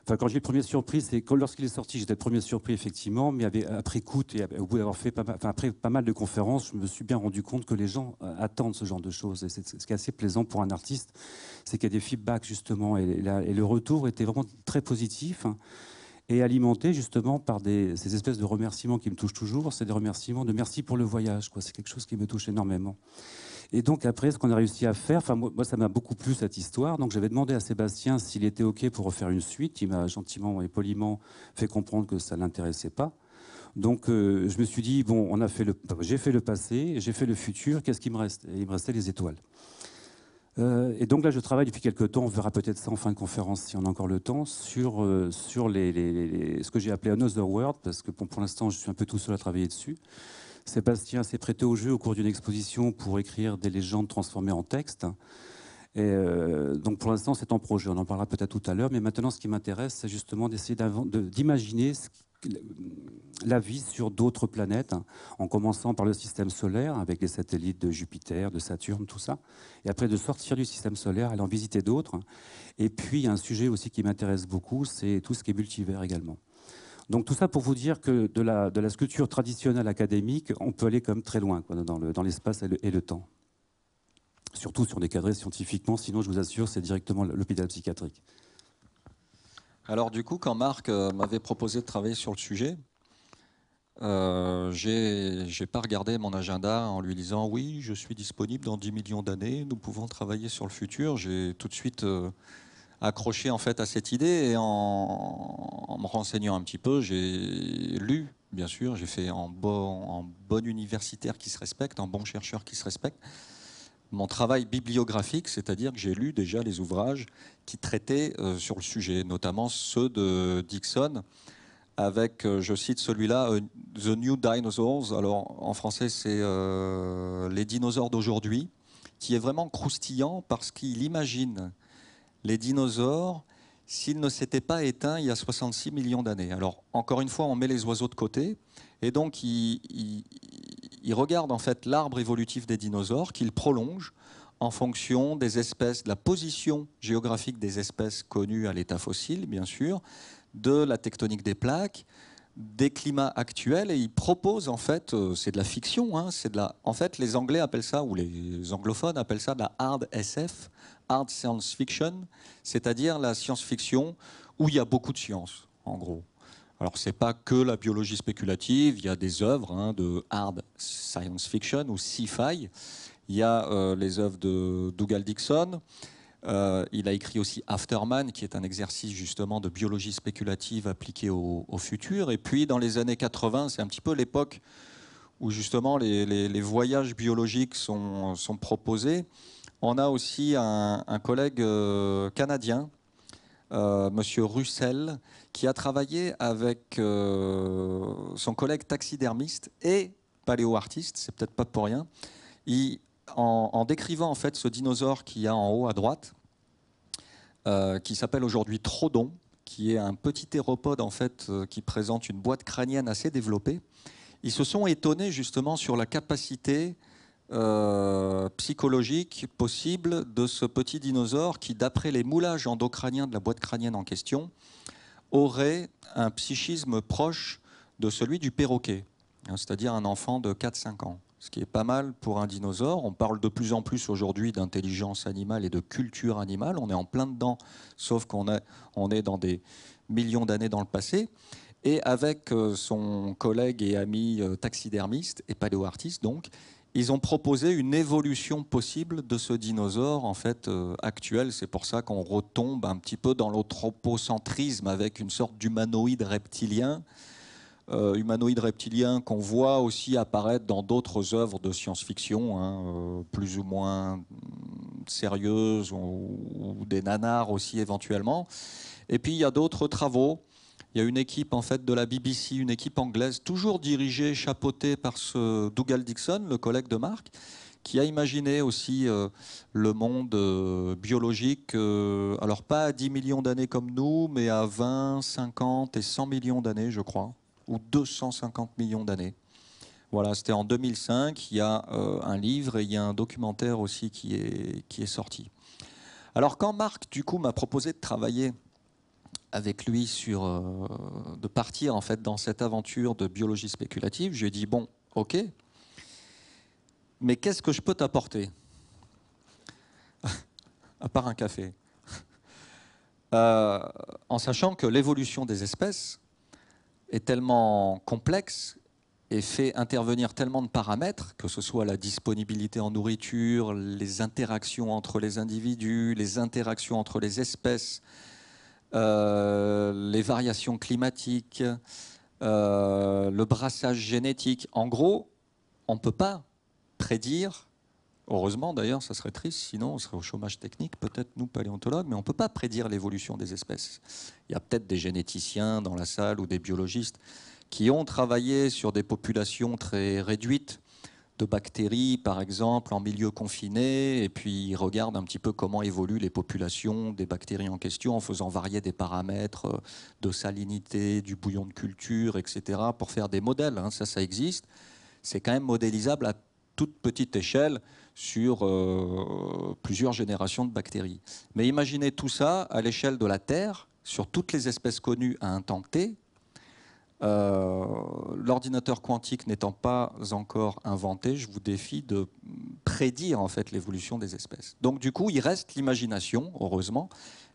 Enfin, quand j'ai le premier surpris, c'est lorsqu'il est sorti, j'étais le premier surpris, effectivement, mais après coup, et au bout d'avoir fait pas mal, après pas mal de conférences, je me suis bien rendu compte que les gens attendent ce genre de choses. Et c'est, ce qui est assez plaisant pour un artiste, c'est qu'il y a des feedbacks, justement, et, et le retour était vraiment très positif. Hein et alimenté justement par ces espèces de remerciements qui me touchent toujours, c'est des remerciements de merci pour le voyage, c'est quelque chose qui me touche énormément. Et donc après, ce qu'on a réussi à faire, enfin moi, ça m'a beaucoup plu cette histoire, donc j'avais demandé à Sébastien s'il était OK pour refaire une suite, il m'a gentiment et poliment fait comprendre que ça ne l'intéressait pas. Donc euh, je me suis dit, bon, on a fait le, j'ai fait le passé, j'ai fait le futur, qu'est-ce qui me reste il me restait les étoiles. Euh, et donc là, je travaille depuis quelques temps, on verra peut-être ça en fin de conférence si on a encore le temps, sur, euh, sur les, ce que j'ai appelé Another World, parce que pour, l'instant, je suis un peu tout seul à travailler dessus. Sébastien s'est prêté au jeu au cours d'une exposition pour écrire des légendes transformées en texte. Et euh, donc pour l'instant, c'est en projet, on en parlera peut-être tout à l'heure, mais maintenant, ce qui m'intéresse, c'est justement d'essayer d'imaginer ce la vie sur d'autres planètes, hein, en commençant par le système solaire, avec les satellites de Jupiter, de Saturne, tout ça, et après de sortir du système solaire, aller en visiter d'autres. Hein. Et puis, un sujet aussi qui m'intéresse beaucoup, c'est tout ce qui est multivers également. Donc tout ça pour vous dire que de la, de la sculpture traditionnelle académique, on peut aller comme très loin dans, le, dans l'espace et le, et le temps. Surtout si on est cadré scientifiquement, sinon je vous assure, c'est directement l'hôpital psychiatrique. Alors du coup, quand Marc euh, m'avait proposé de travailler sur le sujet, euh, je j'ai pas regardé mon agenda en lui disant oui, je suis disponible dans 10 millions d'années, nous pouvons travailler sur le futur. J'ai tout de suite euh, accroché en fait à cette idée et en, me renseignant un petit peu, j'ai lu, bien sûr, j'ai fait en bon universitaire qui se respecte, en bon chercheur qui se respecte mon travail bibliographique, c'est-à-dire que j'ai lu déjà les ouvrages qui traitaient euh, sur le sujet, notamment ceux de Dixon, avec, euh, je cite celui-là, euh, The New Dinosaurs, alors en français c'est Les dinosaures d'aujourd'hui, qui est vraiment croustillant parce qu'il imagine les dinosaures s'ils ne s'étaient pas éteints il y a 66 millions d'années. Alors encore une fois, on met les oiseaux de côté, et donc il, il regarde en fait l'arbre évolutif des dinosaures qu'il prolonge en fonction des espèces, de la position géographique des espèces connues à l'état fossile, bien sûr, de la tectonique des plaques, des climats actuels, et il propose en fait, euh, c'est de la fiction, hein, c'est de la, en fait les Anglais appellent ça, ou les anglophones appellent ça de la hard SF, hard science fiction, c'est-à-dire la science-fiction où il y a beaucoup de science, en gros. Alors, ce n'est pas que la biologie spéculative, il y a des œuvres hein, de hard science fiction ou sci-fi, il y a euh, les œuvres de Dougal Dixon, euh, il a écrit aussi Afterman, qui est un exercice justement de biologie spéculative appliquée au, futur, et puis dans les années 80, c'est un petit peu l'époque où justement les, voyages biologiques sont, proposés. On a aussi un, collègue euh, canadien euh, Monsieur Russell, qui a travaillé avec euh, son collègue taxidermiste et paléoartiste, c'est peut-être pas pour rien, en, décrivant en fait ce dinosaure qu'il y a en haut à droite, euh, qui s'appelle aujourd'hui Trodon, qui est un petit théropode en fait qui présente une boîte crânienne assez développée. Ils se sont étonnés justement sur la capacité euh, psychologique possible de ce petit dinosaure qui, d'après les moulages endocraniens de la boîte crânienne en question, aurait un psychisme proche de celui du perroquet, hein, c'est-à-dire un enfant de 4-5 ans. Ce qui est pas mal pour un dinosaure. On parle de plus en plus aujourd'hui d'intelligence animale et de culture animale. On est en plein dedans, sauf qu'on est, est dans des millions d'années dans le passé. Et avec euh, son collègue et ami euh, taxidermiste et paléoartiste, donc, ils ont proposé une évolution possible de ce dinosaure en fait euh, actuel. C'est pour ça qu'on retombe un petit peu dans l'anthropocentrisme avec une sorte d'humanoïde reptilien. Euh, humanoïde reptilien qu'on voit aussi apparaître dans d'autres œuvres de science-fiction, hein, euh, plus ou moins sérieuses, ou, des nanars aussi éventuellement. Et puis il y a d'autres travaux il y a une équipe en fait de la BBC, une équipe anglaise, toujours dirigée, chapeautée par ce Dougal Dixon, le collègue de Marc, qui a imaginé aussi euh, le monde euh, biologique, euh, alors pas à 10 millions d'années comme nous, mais à 20, 50 et 100 millions d'années, je crois, ou 250 millions d'années. Voilà, c'était en 2005. Il y a un livre et il y a un documentaire aussi qui est, qui est sorti. Alors quand Marc, du coup, m'a proposé de travailler avec lui sur euh, de partir en fait dans cette aventure de biologie spéculative. Je lui ai dit bon, ok, mais qu'est-ce que je peux t'apporter à part un café euh, En sachant que l'évolution des espèces est tellement complexe et fait intervenir tellement de paramètres, que ce soit la disponibilité en nourriture, les interactions entre les individus, les interactions entre les espèces, euh, les variations climatiques, euh, le brassage génétique. En gros, on ne peut pas prédire, heureusement d'ailleurs, ça serait triste, sinon on serait au chômage technique, peut-être nous paléontologues, mais on ne peut pas prédire l'évolution des espèces. Il y a peut-être des généticiens dans la salle ou des biologistes qui ont travaillé sur des populations très réduites de bactéries, par exemple, en milieu confiné, et puis ils regardent un petit peu comment évoluent les populations des bactéries en question en faisant varier des paramètres euh, de salinité, du bouillon de culture, etc., pour faire des modèles. Hein. Ça, ça existe. C'est quand même modélisable à toute petite échelle sur euh, plusieurs générations de bactéries. Mais imaginez tout ça à l'échelle de la Terre, sur toutes les espèces connues à un temps T, euh, l'ordinateur quantique n'étant pas encore inventé, je vous défie de prédire en fait l'évolution des espèces. Donc du coup, il reste l'imagination, heureusement,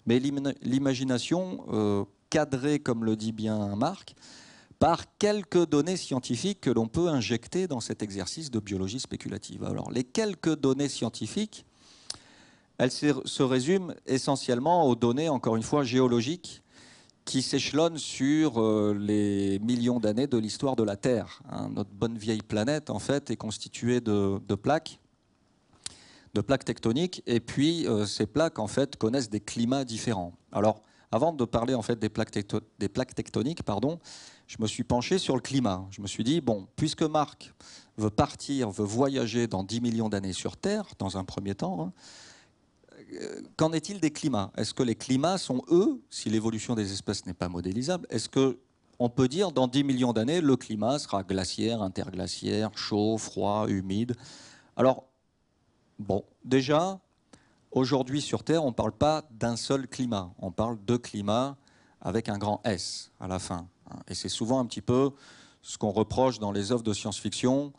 mais l'imagination euh, cadrée, comme le dit bien Marc, par quelques données scientifiques que l'on peut injecter dans cet exercice de biologie spéculative. Alors, les quelques données scientifiques, elles se résument essentiellement aux données, encore une fois, géologiques qui s'échelonne sur euh, les millions d'années de l'histoire de la Terre. Hein. notre bonne vieille planète, en fait, est constituée de, plaques, de plaques tectoniques, et puis euh, ces plaques, en fait, connaissent des climats différents. Alors, avant de parler en fait des plaques, des plaques tectoniques, pardon, je me suis penché sur le climat. Je me suis dit, bon, puisque Marc veut partir, veut voyager dans 10 millions d'années sur Terre, dans un premier temps, hein, euh, qu'en est-il des climats Est-ce que les climats sont, eux, si l'évolution des espèces n'est pas modélisable, est-ce que on peut dire dans 10 millions d'années, le climat sera glaciaire, interglaciaire, chaud, froid, humide Alors, bon, déjà, aujourd'hui sur Terre, on ne parle pas d'un seul climat, on parle de climat avec un grand S à la fin. Et c'est souvent un petit peu ce qu'on reproche dans les œuvres de science-fiction,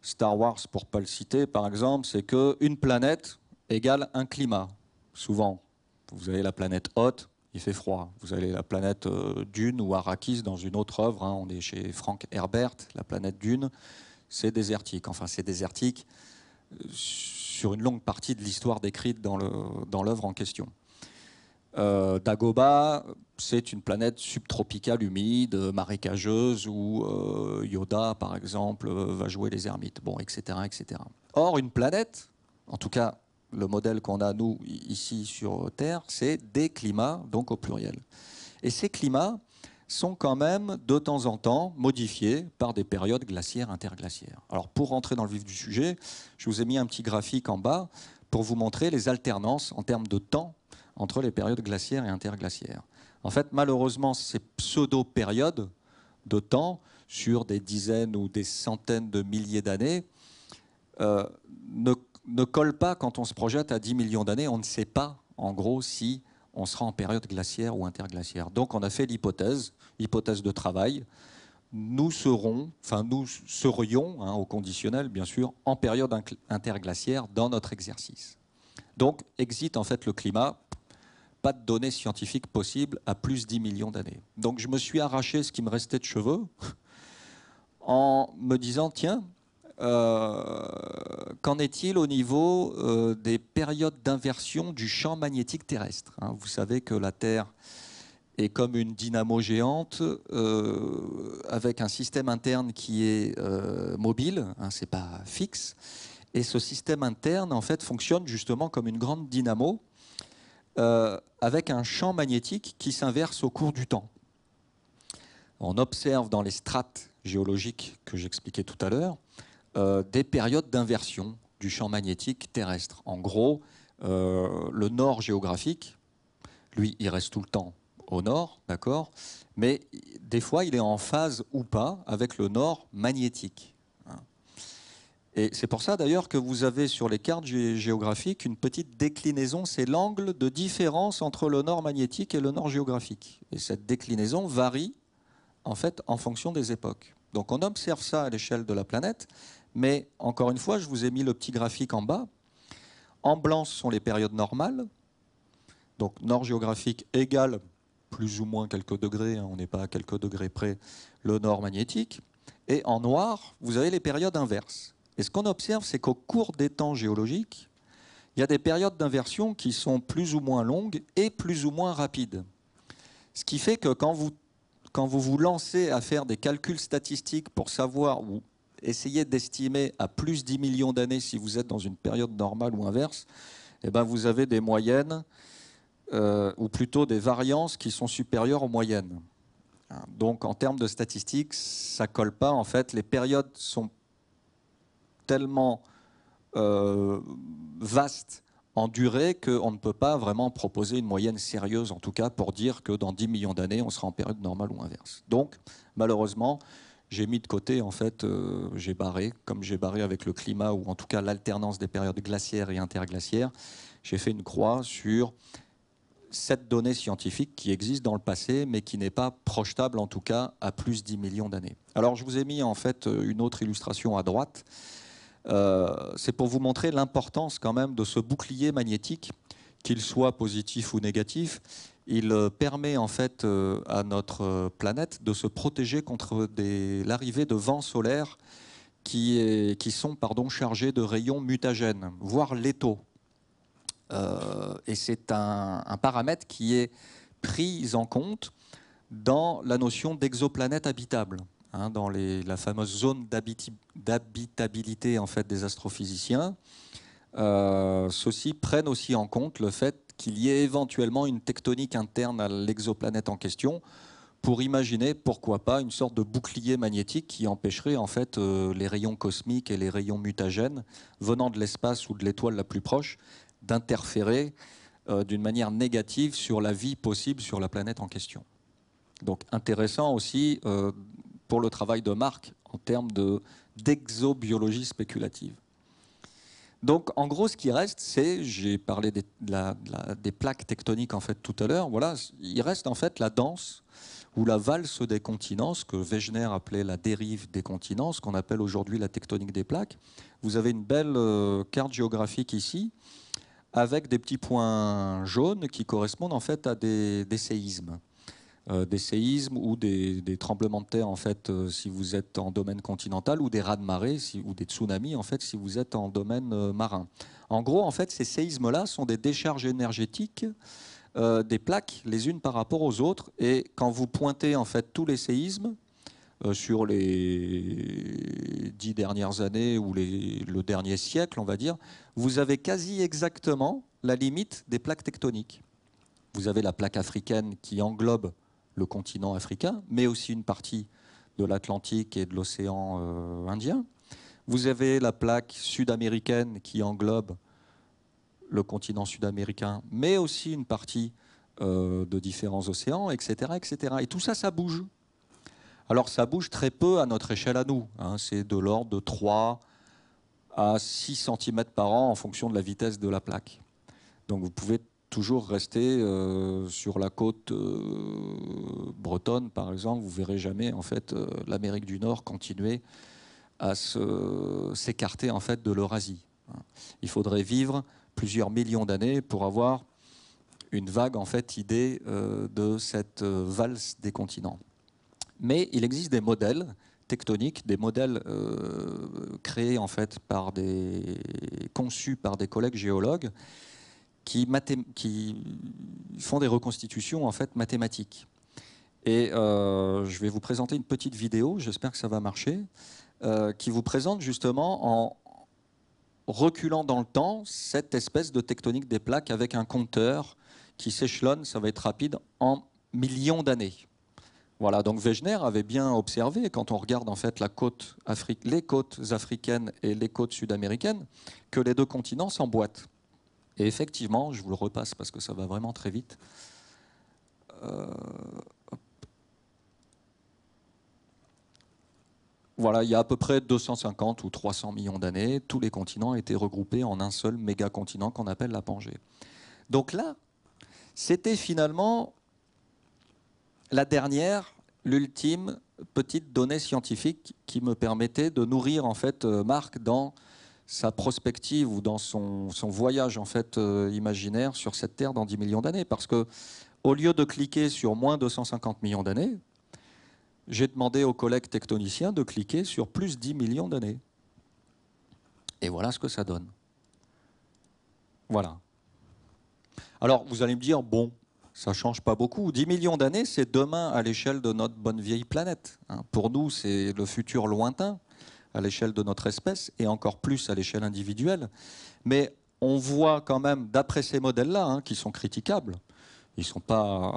Star Wars pour pas le citer par exemple, c'est qu'une planète égale un climat. Souvent, vous avez la planète haute, il fait froid. Vous avez la planète euh, Dune ou Arrakis dans une autre œuvre. Hein. On est chez Frank Herbert, la planète Dune. C'est désertique. Enfin, c'est désertique euh, sur une longue partie de l'histoire décrite dans l'œuvre dans en question. Euh, Dagoba, c'est une planète subtropicale humide, marécageuse, où Yoda, par exemple, va jouer les ermites, bon, etc., etc. Or, une planète, en tout cas le modèle qu'on a, nous, ici sur Terre, c'est des climats, donc au pluriel. Et ces climats sont quand même, de temps en temps, modifiés par des périodes glaciaires, interglaciaires. Alors, pour rentrer dans le vif du sujet, je vous ai mis un petit graphique en bas pour vous montrer les alternances en termes de temps entre les périodes glaciaires et interglaciaires. En fait, malheureusement, ces pseudo-périodes de temps, sur des dizaines ou des centaines de milliers d'années, euh, ne ne colle pas quand on se projette à 10 millions d'années. On ne sait pas, en gros, si on sera en période glaciaire ou interglaciaire. Donc on a fait l'hypothèse, hypothèse de travail, nous serons, enfin nous serions, hein, au conditionnel bien sûr, en période interglaciaire dans notre exercice. Donc exit en fait le climat, pas de données scientifiques possibles à plus 10 millions d'années. Donc je me suis arraché ce qui me restait de cheveux en me disant, tiens, euh, qu'en est-il au niveau euh, des périodes d'inversion du champ magnétique terrestre hein? Vous savez que la Terre est comme une dynamo géante euh, avec un système interne qui est mobile, hein, ce n'est pas fixe. Et ce système interne, en fait, fonctionne justement comme une grande dynamo avec un champ magnétique qui s'inverse au cours du temps. On observe dans les strates géologiques que j'expliquais tout à l'heure euh, des périodes d'inversion du champ magnétique terrestre. En gros, euh, le nord géographique, lui, il reste tout le temps au nord, d'accord Mais des fois, il est en phase ou pas avec le nord magnétique. Hein. Et c'est pour ça d'ailleurs que vous avez sur les cartes géographiques une petite déclinaison, c'est l'angle de différence entre le nord magnétique et le nord géographique. Et cette déclinaison varie en fait en fonction des époques. Donc on observe ça à l'échelle de la planète mais encore une fois, je vous ai mis le petit graphique en bas. En blanc, ce sont les périodes normales. Donc nord géographique égale plus ou moins quelques degrés, hein, on n'est pas à quelques degrés près, le nord magnétique. Et en noir, vous avez les périodes inverses. Et ce qu'on observe, c'est qu'au cours des temps géologiques, il y a des périodes d'inversion qui sont plus ou moins longues et plus ou moins rapides. Ce qui fait que quand vous, quand vous vous lancez à faire des calculs statistiques pour savoir, où essayez d'estimer à plus 10 millions d'années si vous êtes dans une période normale ou inverse, eh ben vous avez des moyennes, euh, ou plutôt des variances qui sont supérieures aux moyennes. Donc en termes de statistiques, ça colle pas. En fait, les périodes sont tellement euh, vastes en durée qu'on ne peut pas vraiment proposer une moyenne sérieuse, en tout cas, pour dire que dans 10 millions d'années, on sera en période normale ou inverse. Donc, malheureusement, j'ai mis de côté, en fait, euh, j'ai barré, comme j'ai barré avec le climat, ou en tout cas l'alternance des périodes glaciaires et interglaciaires, j'ai fait une croix sur cette donnée scientifique qui existe dans le passé, mais qui n'est pas projetable, en tout cas, à plus de 10 millions d'années. Alors, je vous ai mis, en fait, euh, une autre illustration à droite. Euh, c'est pour vous montrer l'importance, quand même, de ce bouclier magnétique, qu'il soit positif ou négatif, il euh, permet en fait euh, à notre euh, planète de se protéger contre l'arrivée de vents solaires qui, sont chargés de rayons mutagènes, voire létaux. et c'est un, paramètre qui est pris en compte dans la notion d'exoplanète habitable, hein, dans la fameuse zone d'habitabilité en fait des astrophysiciens. ceux-ci prennent aussi en compte le fait qu'il y ait éventuellement une tectonique interne à l'exoplanète en question pour imaginer, pourquoi pas, une sorte de bouclier magnétique qui empêcherait en fait euh, les rayons cosmiques et les rayons mutagènes venant de l'espace ou de l'étoile la plus proche d'interférer euh, d'une manière négative sur la vie possible sur la planète en question. Donc intéressant aussi euh, pour le travail de Marc en termes d'exobiologie spéculative. Donc, en gros, ce qui reste, c'est, j'ai parlé des, plaques tectoniques en fait tout à l'heure. Voilà, il reste en fait la danse ou la valse des continents, que Wegener appelait la dérive des continents, ce qu'on appelle aujourd'hui la tectonique des plaques. Vous avez une belle euh, carte géographique ici, avec des petits points jaunes qui correspondent en fait à des séismes. Euh, des séismes ou des, tremblements de terre en fait euh, si vous êtes en domaine continental ou des rats de marée si, ou des tsunamis en fait si vous êtes en domaine euh, marin. En gros en fait ces séismes là sont des décharges énergétiques des plaques les unes par rapport aux autres et quand vous pointez en fait tous les séismes sur les dix dernières années ou les, le dernier siècle on va dire vous avez quasi exactement la limite des plaques tectoniques. Vous avez la plaque africaine qui englobe le continent africain, mais aussi une partie de l'Atlantique et de l'océan euh, Indien. Vous avez la plaque sud-américaine qui englobe le continent sud-américain, mais aussi une partie euh, de différents océans, etc., etc. Et tout ça, ça bouge. Alors ça bouge très peu à notre échelle à nous. Hein. C'est de l'ordre de 3 à 6 cm par an en fonction de la vitesse de la plaque. Donc vous pouvez toujours rester euh, sur la côte euh, bretonne, par exemple. Vous verrez jamais en fait euh, l'Amérique du Nord continuer à s'écarter en fait de l'Eurasie. Il faudrait vivre plusieurs millions d'années pour avoir une vague en fait idée de cette valse des continents. Mais il existe des modèles tectoniques, des modèles créés en fait par des conçus par des collègues géologues qui, font des reconstitutions en fait mathématiques. Et euh, je vais vous présenter une petite vidéo, j'espère que ça va marcher, euh, qui vous présente justement en reculant dans le temps cette espèce de tectonique des plaques avec un compteur qui s'échelonne, ça va être rapide, en millions d'années. Voilà, donc Wegener avait bien observé, quand on regarde en fait la côte Afrique, les côtes africaines et les côtes sud-américaines, que les deux continents s'emboîtent. Et effectivement, je vous le repasse parce que ça va vraiment très vite. Euh, voilà, il y a à peu près 250 ou 300 millions d'années, tous les continents étaient regroupés en un seul méga continent qu'on appelle la Pangée. Donc là, c'était finalement la dernière, l'ultime petite donnée scientifique qui me permettait de nourrir en fait euh, Marc dans sa prospective ou dans son, voyage en fait euh, imaginaire sur cette Terre dans 10 millions d'années. Parce que au lieu de cliquer sur moins 250 millions d'années, j'ai demandé aux collègues tectoniciens de cliquer sur plus 10 millions d'années. Et voilà ce que ça donne. Voilà. Alors vous allez me dire, bon, ça ne change pas beaucoup. 10 millions d'années, c'est demain à l'échelle de notre bonne vieille planète. Hein. pour nous, c'est le futur lointain à l'échelle de notre espèce et encore plus à l'échelle individuelle. Mais on voit quand même, d'après ces modèles-là, hein, qui sont critiquables, ils ne sont pas,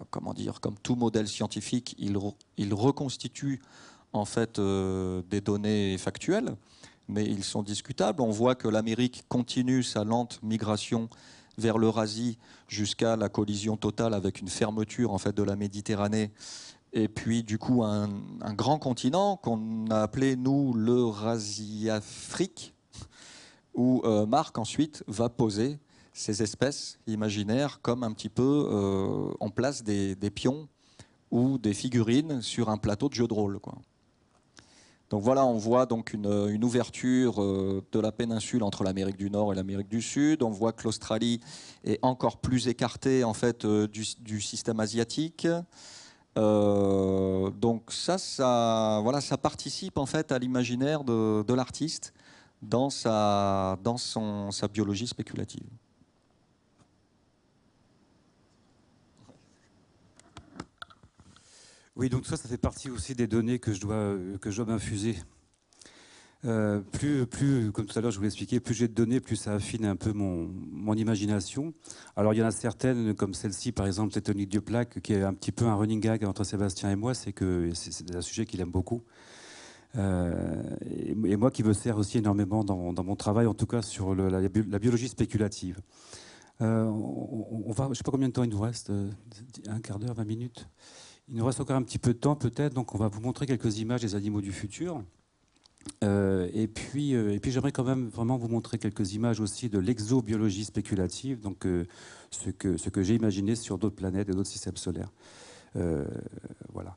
euh, comment dire, comme tout modèle scientifique, ils, reconstituent en fait euh, des données factuelles, mais ils sont discutables. On voit que l'Amérique continue sa lente migration vers l'Eurasie jusqu'à la collision totale avec une fermeture en fait de la Méditerranée et puis du coup un, grand continent qu'on a appelé nous leurasie où euh, Marc ensuite va poser ces espèces imaginaires comme un petit peu euh, en on place des, pions ou des figurines sur un plateau de jeu de rôle. Donc voilà, on voit donc une, ouverture euh, de la péninsule entre l'Amérique du Nord et l'Amérique du Sud. On voit que l'Australie est encore plus écartée en fait du système asiatique. Euh, donc ça, ça, voilà, ça participe en fait à l'imaginaire de, l'artiste dans, sa, dans son, sa biologie spéculative. Oui, donc ça, ça fait partie aussi des données que je dois, que je dois m'infuser. Euh, plus, plus, comme tout à l'heure, je vous l'ai plus j'ai de données, plus ça affine un peu mon, imagination. Alors, il y en a certaines, comme celle-ci, par exemple, cette Tony plaque, qui est un petit peu un running gag entre Sébastien et moi, c'est que c'est un sujet qu'il aime beaucoup. Euh, et, moi qui me sert aussi énormément dans, mon travail, en tout cas sur la, biologie spéculative. Euh, on, je ne sais pas combien de temps il nous reste, un quart d'heure, 20 minutes. Il nous reste encore un petit peu de temps peut-être, donc on va vous montrer quelques images des animaux du futur. Euh, et puis, euh, et puis j'aimerais quand même vraiment vous montrer quelques images aussi de l'exobiologie spéculative, donc euh, ce que, ce que j'ai imaginé sur d'autres planètes et d'autres systèmes solaires. voilà.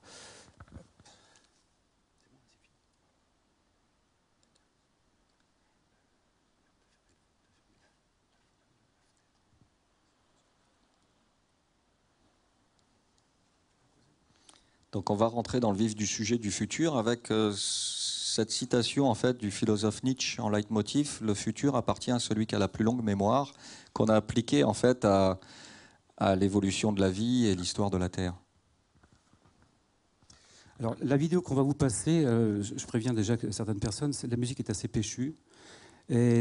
Donc on va rentrer dans le vif du sujet du futur avec cette citation en fait du philosophe Nietzsche en leitmotiv, le futur appartient à celui qui a la plus longue mémoire, qu'on a appliqué, en fait à, l'évolution de la vie et l'histoire de la Terre. Alors la vidéo qu'on va vous passer, euh, je préviens déjà que certaines personnes, la musique est assez péchue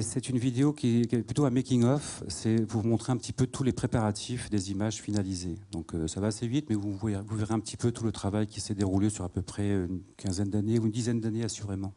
c'est une vidéo qui, est plutôt un making-of. C'est pour vous montrer un petit peu tous les préparatifs des images finalisées. Donc euh, ça va assez vite, mais vous, verrez un petit peu tout le travail qui s'est déroulé sur à peu près une quinzaine d'années ou une dizaine d'années assurément.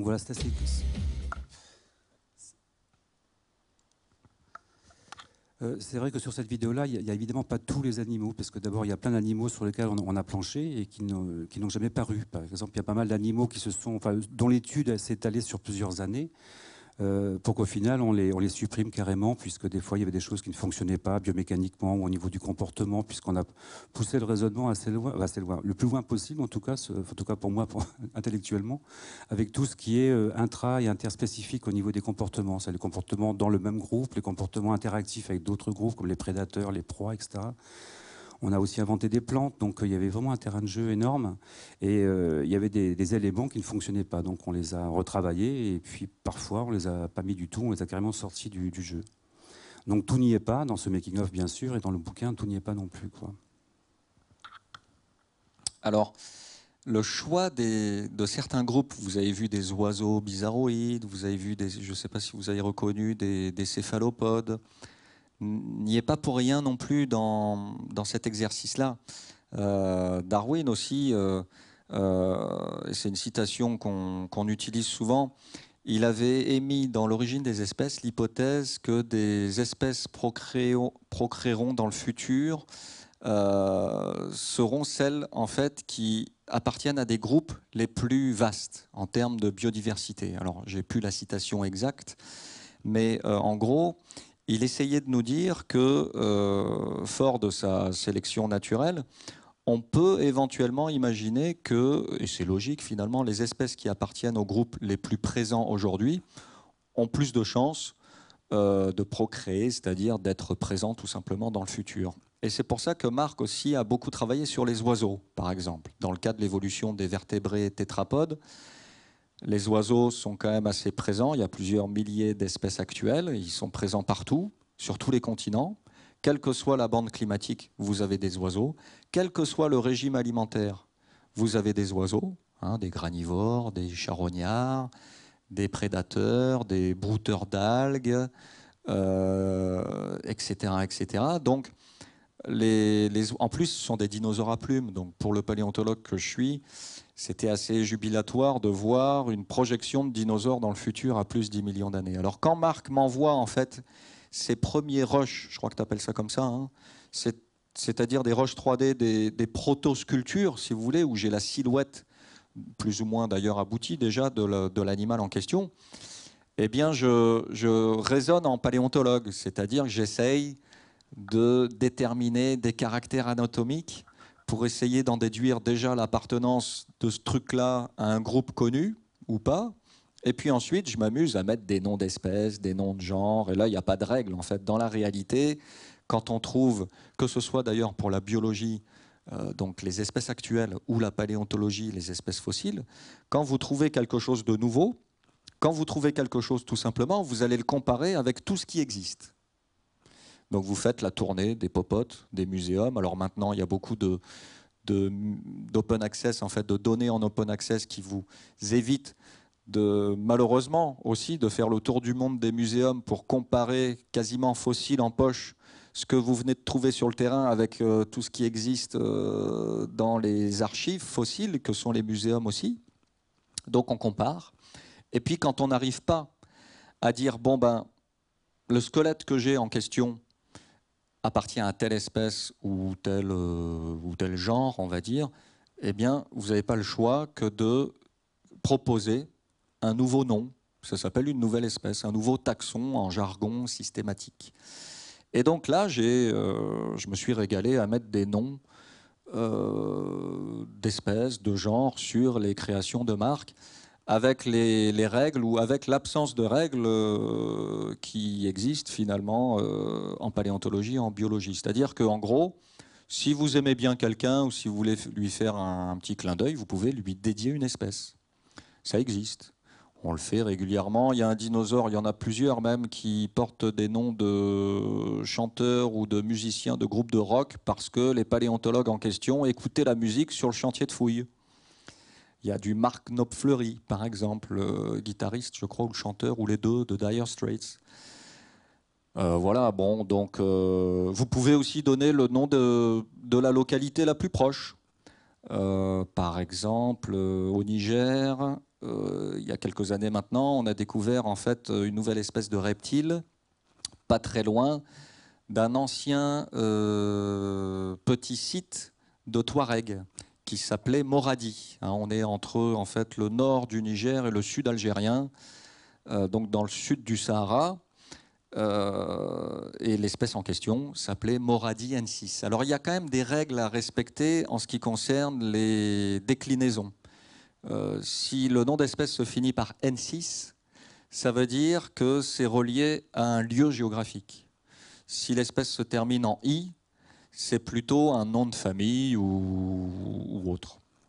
Donc voilà, c'est assez euh, C'est vrai que sur cette vidéo-là, il n'y a, évidemment pas tous les animaux, parce que d'abord, il y a plein d'animaux sur lesquels on, a planché et qui n'ont jamais paru. Par exemple, il y a pas mal d'animaux qui se sont, dont l'étude s'est étalée sur plusieurs années. Euh, pour qu'au final, on les, on les supprime carrément, puisque des fois, il y avait des choses qui ne fonctionnaient pas biomécaniquement ou au niveau du comportement, puisqu'on a poussé le raisonnement assez loin, assez loin, le plus loin possible, en tout cas, en tout cas pour moi, intellectuellement, avec tout ce qui est euh, intra- et interspécifique au niveau des comportements. C'est les comportements dans le même groupe, les comportements interactifs avec d'autres groupes, comme les prédateurs, les proies, etc. On a aussi inventé des plantes, donc euh, il y avait vraiment un terrain de jeu énorme. Et euh, il y avait des, éléments qui ne fonctionnaient pas, donc on les a retravaillés. Et puis parfois, on les a pas mis du tout, on les a carrément sortis du, jeu. Donc tout n'y est pas dans ce making-of, bien sûr, et dans le bouquin, tout n'y est pas non plus. Quoi. Alors, le choix de certains groupes, vous avez vu des oiseaux bizarroïdes, vous avez vu des, je ne sais pas si vous avez reconnu des céphalopodes, n'y est pas pour rien non plus dans, cet exercice-là. Euh, Darwin aussi, euh, euh, c'est une citation qu'on utilise souvent, il avait émis dans l'origine des espèces l'hypothèse que des espèces procréeront dans le futur seront celles en fait qui appartiennent à des groupes les plus vastes en termes de biodiversité. Alors j'ai plus la citation exacte, mais en gros, il essayait de nous dire que, euh, fort de sa sélection naturelle, on peut éventuellement imaginer que, et c'est logique finalement, les espèces qui appartiennent aux groupes les plus présents aujourd'hui ont plus de chances euh, de procréer, c'est-à-dire d'être présents tout simplement dans le futur. Et c'est pour ça que Marc aussi a beaucoup travaillé sur les oiseaux, par exemple. Dans le cas de l'évolution des vertébrés tétrapodes, les oiseaux sont quand même assez présents. Il y a plusieurs milliers d'espèces actuelles. Ils sont présents partout, sur tous les continents. Quelle que soit la bande climatique, vous avez des oiseaux. Quel que soit le régime alimentaire, vous avez des oiseaux, hein, des granivores, des charognards, des prédateurs, des brouteurs d'algues, etc., euh, etc. Donc, les, en plus, ce sont des dinosaures à plumes. Donc, pour le paléontologue que je suis, c'était assez jubilatoire de voir une projection de dinosaures dans le futur à plus de 10 millions d'années. Alors, quand Marc m'envoie, en fait, ces premiers roches, je crois que tu appelles ça comme ça, hein, c'est-à-dire des roches 3D, des, proto-sculptures, si vous voulez, où j'ai la silhouette, plus ou moins d'ailleurs aboutie déjà, de l'animal en question, eh bien, je, je raisonne en paléontologue, c'est-à-dire que j'essaye de déterminer des caractères anatomiques pour essayer d'en déduire déjà l'appartenance de ce truc-là à un groupe connu ou pas. Et puis ensuite, je m'amuse à mettre des noms d'espèces, des noms de genres. Et là, il n'y a pas de règle, en fait. Dans la réalité, quand on trouve, que ce soit d'ailleurs pour la biologie, euh, donc les espèces actuelles, ou la paléontologie, les espèces fossiles, quand vous trouvez quelque chose de nouveau, quand vous trouvez quelque chose tout simplement, vous allez le comparer avec tout ce qui existe. Donc vous faites la tournée des popotes, des muséums. Alors maintenant, il y a beaucoup de d'open access, en fait, de données en open access qui vous évite de, malheureusement aussi de faire le tour du monde des muséums pour comparer quasiment fossile en poche ce que vous venez de trouver sur le terrain avec euh, tout ce qui existe euh, dans les archives fossiles, que sont les muséums aussi. Donc on compare. Et puis quand on n'arrive pas à dire, bon ben, le squelette que j'ai en question, appartient à telle espèce ou tel, euh, ou tel genre, on va dire, eh bien, vous n'avez pas le choix que de proposer un nouveau nom. Ça s'appelle une nouvelle espèce, un nouveau taxon en jargon systématique. Et donc là, euh, je me suis régalé à mettre des noms euh, d'espèces, de genres sur les créations de marques avec les, règles ou avec l'absence de règles euh, qui existent finalement euh, en paléontologie, en biologie. C'est-à-dire qu'en gros, si vous aimez bien quelqu'un ou si vous voulez lui faire un, petit clin d'œil, vous pouvez lui dédier une espèce. Ça existe. On le fait régulièrement. Il y a un dinosaure, il y en a plusieurs même, qui portent des noms de chanteurs ou de musiciens de groupes de rock parce que les paléontologues en question écoutaient la musique sur le chantier de fouilles. Il y a du Mark Knopfleury, par exemple, euh, guitariste, je crois, ou chanteur, ou les deux, de Dire Straits. Euh, voilà, bon, donc euh, vous pouvez aussi donner le nom de, la localité la plus proche. par exemple, au Niger, il y a quelques années maintenant, on a découvert en fait une nouvelle espèce de reptile, pas très loin d'un ancien petit site de Touareg qui s'appelait Moradi. Hein. on est entre en fait le nord du Niger et le sud algérien, euh, donc dans le sud du Sahara. Euh, et l'espèce en question s'appelait Moradi N6. Alors il y a quand même des règles à respecter en ce qui concerne les déclinaisons. Euh, si le nom d'espèce se finit par N6, ça veut dire que c'est relié à un lieu géographique. Si l'espèce se termine en I, c'est plutôt un nom de famille ou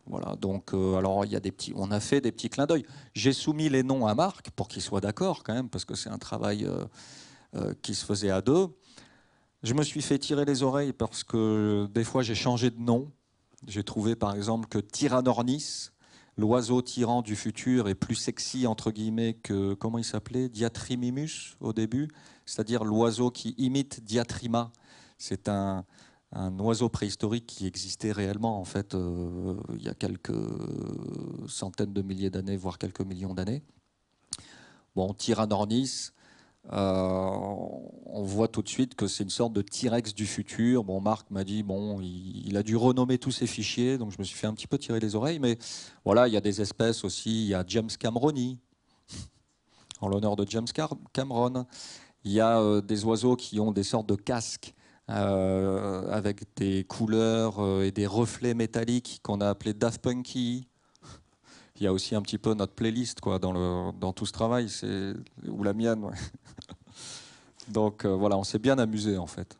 voilà, donc euh, alors il y a des petits, on a fait des petits clins d'œil. J'ai soumis les noms à Marc pour qu'il soit d'accord quand même, parce que c'est un travail euh, euh, qui se faisait à deux. Je me suis fait tirer les oreilles parce que des fois j'ai changé de nom. J'ai trouvé par exemple que Tyrannornis, l'oiseau tyran du futur, est plus sexy entre guillemets que comment il s'appelait, Diatrimimus au début, c'est-à-dire l'oiseau qui imite Diatrima. C'est un un oiseau préhistorique qui existait réellement en fait euh, il y a quelques centaines de milliers d'années, voire quelques millions d'années. Bon, un euh, on voit tout de suite que c'est une sorte de T-Rex du futur. Bon, Marc m'a dit, bon, il, a dû renommer tous ses fichiers, donc je me suis fait un petit peu tirer les oreilles, mais voilà, il y a des espèces aussi, il y a James Cameroni, en l'honneur de James Cameron, il y a euh, des oiseaux qui ont des sortes de casques euh, avec des couleurs euh, et des reflets métalliques qu'on a appelés Daft Punky. Il y a aussi un petit peu notre playlist quoi, dans, tout ce travail, ou la mienne. Donc euh, voilà, on s'est bien amusé en fait.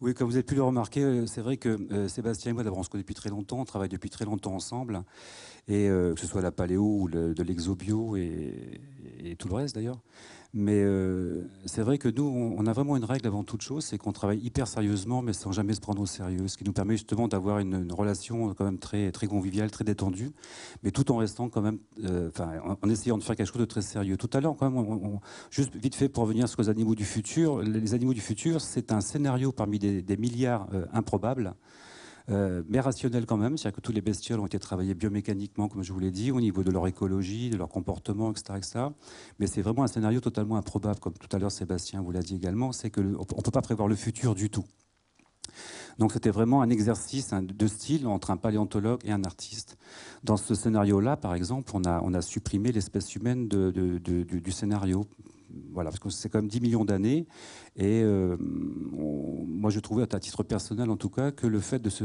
Oui, comme vous avez pu le remarquer, c'est vrai que Sébastien et moi, d'abord, on se connaît depuis très longtemps, on travaille depuis très longtemps ensemble, et que ce soit la paléo ou de l'exobio et, et, tout le reste d'ailleurs. Mais euh, c'est vrai que nous, on a vraiment une règle avant toute chose, c'est qu'on travaille hyper sérieusement, mais sans jamais se prendre au sérieux, ce qui nous permet justement d'avoir une, relation euh, quand même très, très conviviale, très détendue, mais tout en restant quand même, euh, en, essayant de faire quelque chose de très sérieux. Tout à l'heure, quand même, juste vite fait pour revenir sur les animaux du futur, les animaux du futur, c'est un scénario parmi des, milliards improbables euh, mais rationnel quand même. C'est-à-dire que tous les bestioles ont été travaillés biomécaniquement, comme je vous l'ai dit, au niveau de leur écologie, de leur comportement, etc. Mais c'est vraiment un scénario totalement improbable, comme tout à l'heure Sébastien vous l'a dit également, c'est qu'on ne peut pas prévoir le futur du tout. Donc c'était vraiment un exercice de style entre un paléontologue et un artiste. Dans ce scénario-là, par exemple, on a, on a supprimé l'espèce humaine de, du, du scénario voilà, parce que c'est quand même 10 millions d'années. Et euh, moi, je trouvais, à titre personnel en tout cas, que le fait de se,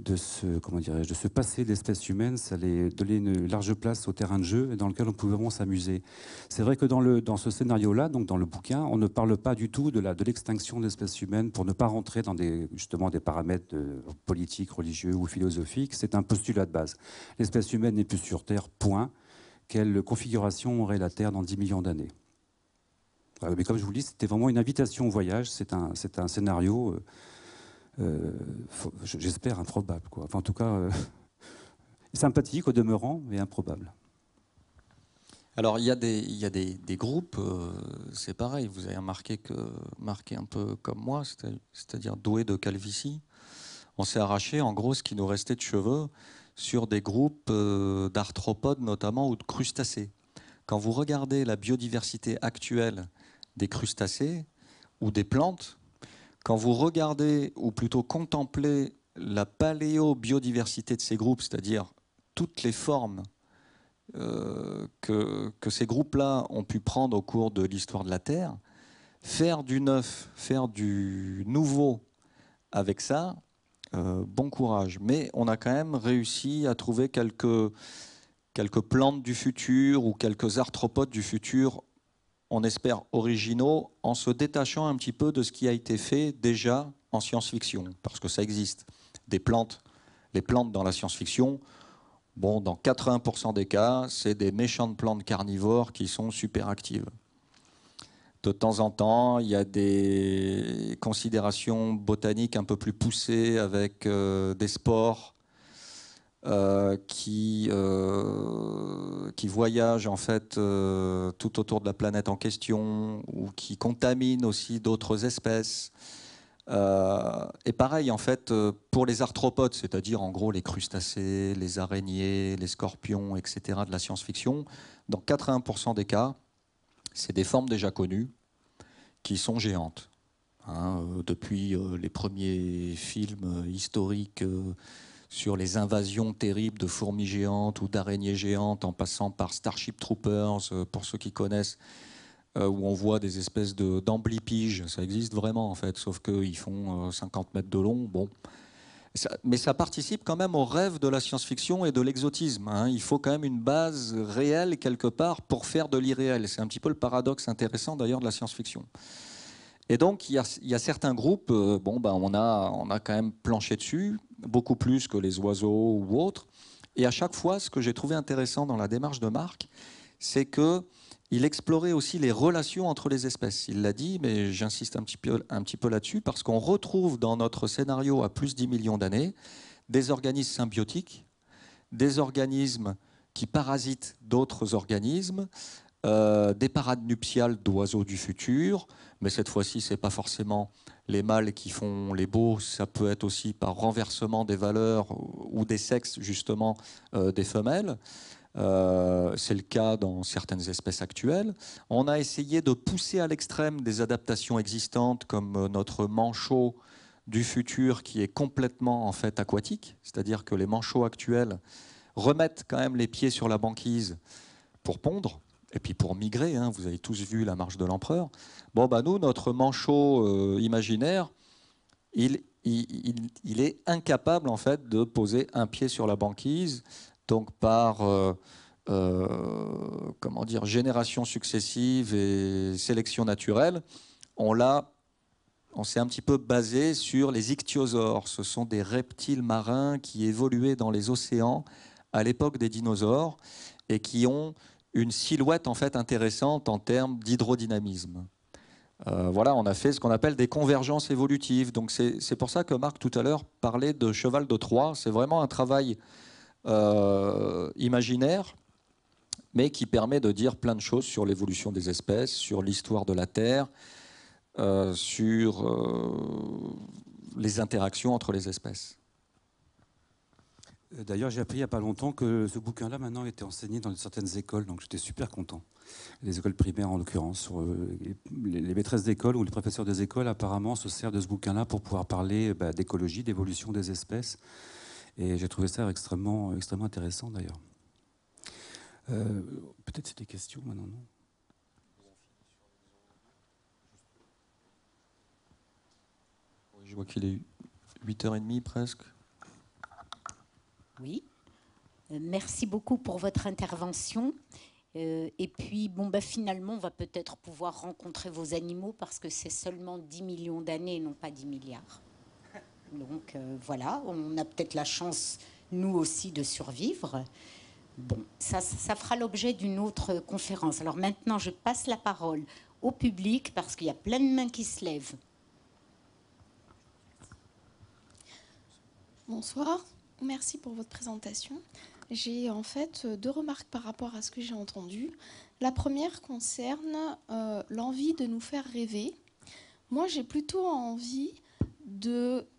de, comment de passer d'espèce humaine, ça allait donner une large place au terrain de jeu dans lequel on pouvait vraiment s'amuser. C'est vrai que dans, ce scénario-là, donc dans le bouquin, on ne parle pas du tout de, l'extinction de l'espèce humaine pour ne pas rentrer dans des, justement des paramètres euh, politiques, religieux ou philosophiques. C'est un postulat de base. L'espèce humaine n'est plus sur Terre, point quelle configuration aurait la Terre dans 10 millions d'années. mais comme je vous le dis, c'était vraiment une invitation au voyage, c'est un, c'est un scénario, euh, euh, j'espère, improbable. Quoi. en tout cas, euh, sympathique au demeurant, mais improbable. Alors, il y a des, il des, groupes, c'est pareil, vous avez remarqué que, marqué un peu comme moi, c'est-à-dire doué de calvitie. On s'est arraché, en gros, ce qui nous restait de cheveux sur des groupes euh, d'arthropodes notamment ou de crustacés. Quand vous regardez la biodiversité actuelle des crustacés ou des plantes, quand vous regardez ou plutôt contemplez la paléobiodiversité de ces groupes, c'est-à-dire toutes les formes euh, que, que, ces groupes-là ont pu prendre au cours de l'histoire de la Terre, faire du neuf, faire du nouveau avec ça, euh, bon courage. Mais on a quand même réussi à trouver quelques, quelques plantes du futur ou quelques arthropodes du futur, on espère originaux, en se détachant un petit peu de ce qui a été fait déjà en science-fiction, parce que ça existe. Des plantes, les plantes dans la science-fiction, bon, dans 80% des cas, c'est des méchantes plantes carnivores qui sont super actives de temps en temps, il y a des considérations botaniques un peu plus poussées avec euh, des spores euh, qui, euh, qui voyagent en fait tout autour de la planète en question ou qui contaminent aussi d'autres espèces. et pareil, en fait, pour les arthropodes, c'est-à-dire en gros les crustacés, les araignées, les scorpions, etc., de la science-fiction, dans 80 des cas, c'est des formes déjà connues qui sont géantes. Hein, euh, depuis euh, les premiers films euh, historiques sur les invasions terribles de fourmis géantes ou d'araignées géantes, en passant par Starship Troopers, pour ceux qui connaissent, où on voit des espèces de, d'amblipiges. Ça existe vraiment, en fait, sauf qu'ils font 50 mètres de long. Bon, mais ça participe quand même au rêve de la science-fiction et de l'exotisme. Hein. Il faut quand même une base réelle quelque part pour faire de l'irréel. C'est un petit peu le paradoxe intéressant d'ailleurs de la science-fiction. Et donc, il y, a, certains groupes, euh, bon, bah, on, a, on a quand même planché dessus, beaucoup plus que les oiseaux ou autres. Et à chaque fois, ce que j'ai trouvé intéressant dans la démarche de Marc, c'est que il explorait aussi les relations entre les espèces. Il l'a dit, mais j'insiste un petit peu, là-dessus, parce qu'on retrouve dans notre scénario à plus de 10 millions d'années des organismes symbiotiques, des organismes qui parasitent d'autres organismes, euh, des parades nuptiales d'oiseaux du futur, mais cette fois-ci, ce n'est pas forcément les mâles qui font les beaux, ça peut être aussi par renversement des valeurs ou des sexes, justement, euh, des femelles. Euh, c'est le cas dans certaines espèces actuelles. On a essayé de pousser à l'extrême des adaptations existantes comme euh, notre manchot du futur qui est complètement en fait aquatique, c'est-à-dire que les manchots actuels remettent quand même les pieds sur la banquise pour pondre et puis pour migrer. Hein. vous avez tous vu la marche de l'empereur. Bon, bah, nous, notre manchot euh, imaginaire, il, est incapable en fait de poser un pied sur la banquise donc par euh, euh, comment dire, génération successive et sélection naturelle, on l'a on s'est un petit peu basé sur les ichthyosaures. Ce sont des reptiles marins qui évoluaient dans les océans à l'époque des dinosaures et qui ont une silhouette en fait intéressante en termes d'hydrodynamisme. Euh, voilà, on a fait ce qu'on appelle des convergences évolutives. Donc c'est pour ça que Marc tout à l'heure parlait de cheval de Troie. C'est vraiment un travail euh, imaginaire, mais qui permet de dire plein de choses sur l'évolution des espèces, sur l'histoire de la Terre, euh, sur euh, les interactions entre les espèces. D'ailleurs, j'ai appris il n'y a pas longtemps que ce bouquin-là, maintenant, était enseigné dans certaines écoles, donc j'étais super content. Les écoles primaires, en l'occurrence. Les maîtresses d'école ou les professeurs des écoles, apparemment, se servent de ce bouquin-là pour pouvoir parler bah, d'écologie, d'évolution des espèces. Et j'ai trouvé ça extrêmement, extrêmement intéressant d'ailleurs. Euh, peut-être c'est des questions maintenant, Je vois qu'il est 8h30 presque. Oui. Euh, merci beaucoup pour votre intervention. Euh, et puis, bon, bah, finalement, on va peut-être pouvoir rencontrer vos animaux parce que c'est seulement 10 millions d'années, non pas 10 milliards. Donc euh, voilà, on a peut-être la chance, nous aussi, de survivre. Bon, ça, fera l'objet d'une autre conférence. Alors maintenant, je passe la parole au public parce qu'il y a plein de mains qui se lèvent. Bonsoir, merci pour votre présentation. J'ai en fait deux remarques par rapport à ce que j'ai entendu. La première concerne euh, l'envie de nous faire rêver. Moi, j'ai plutôt envie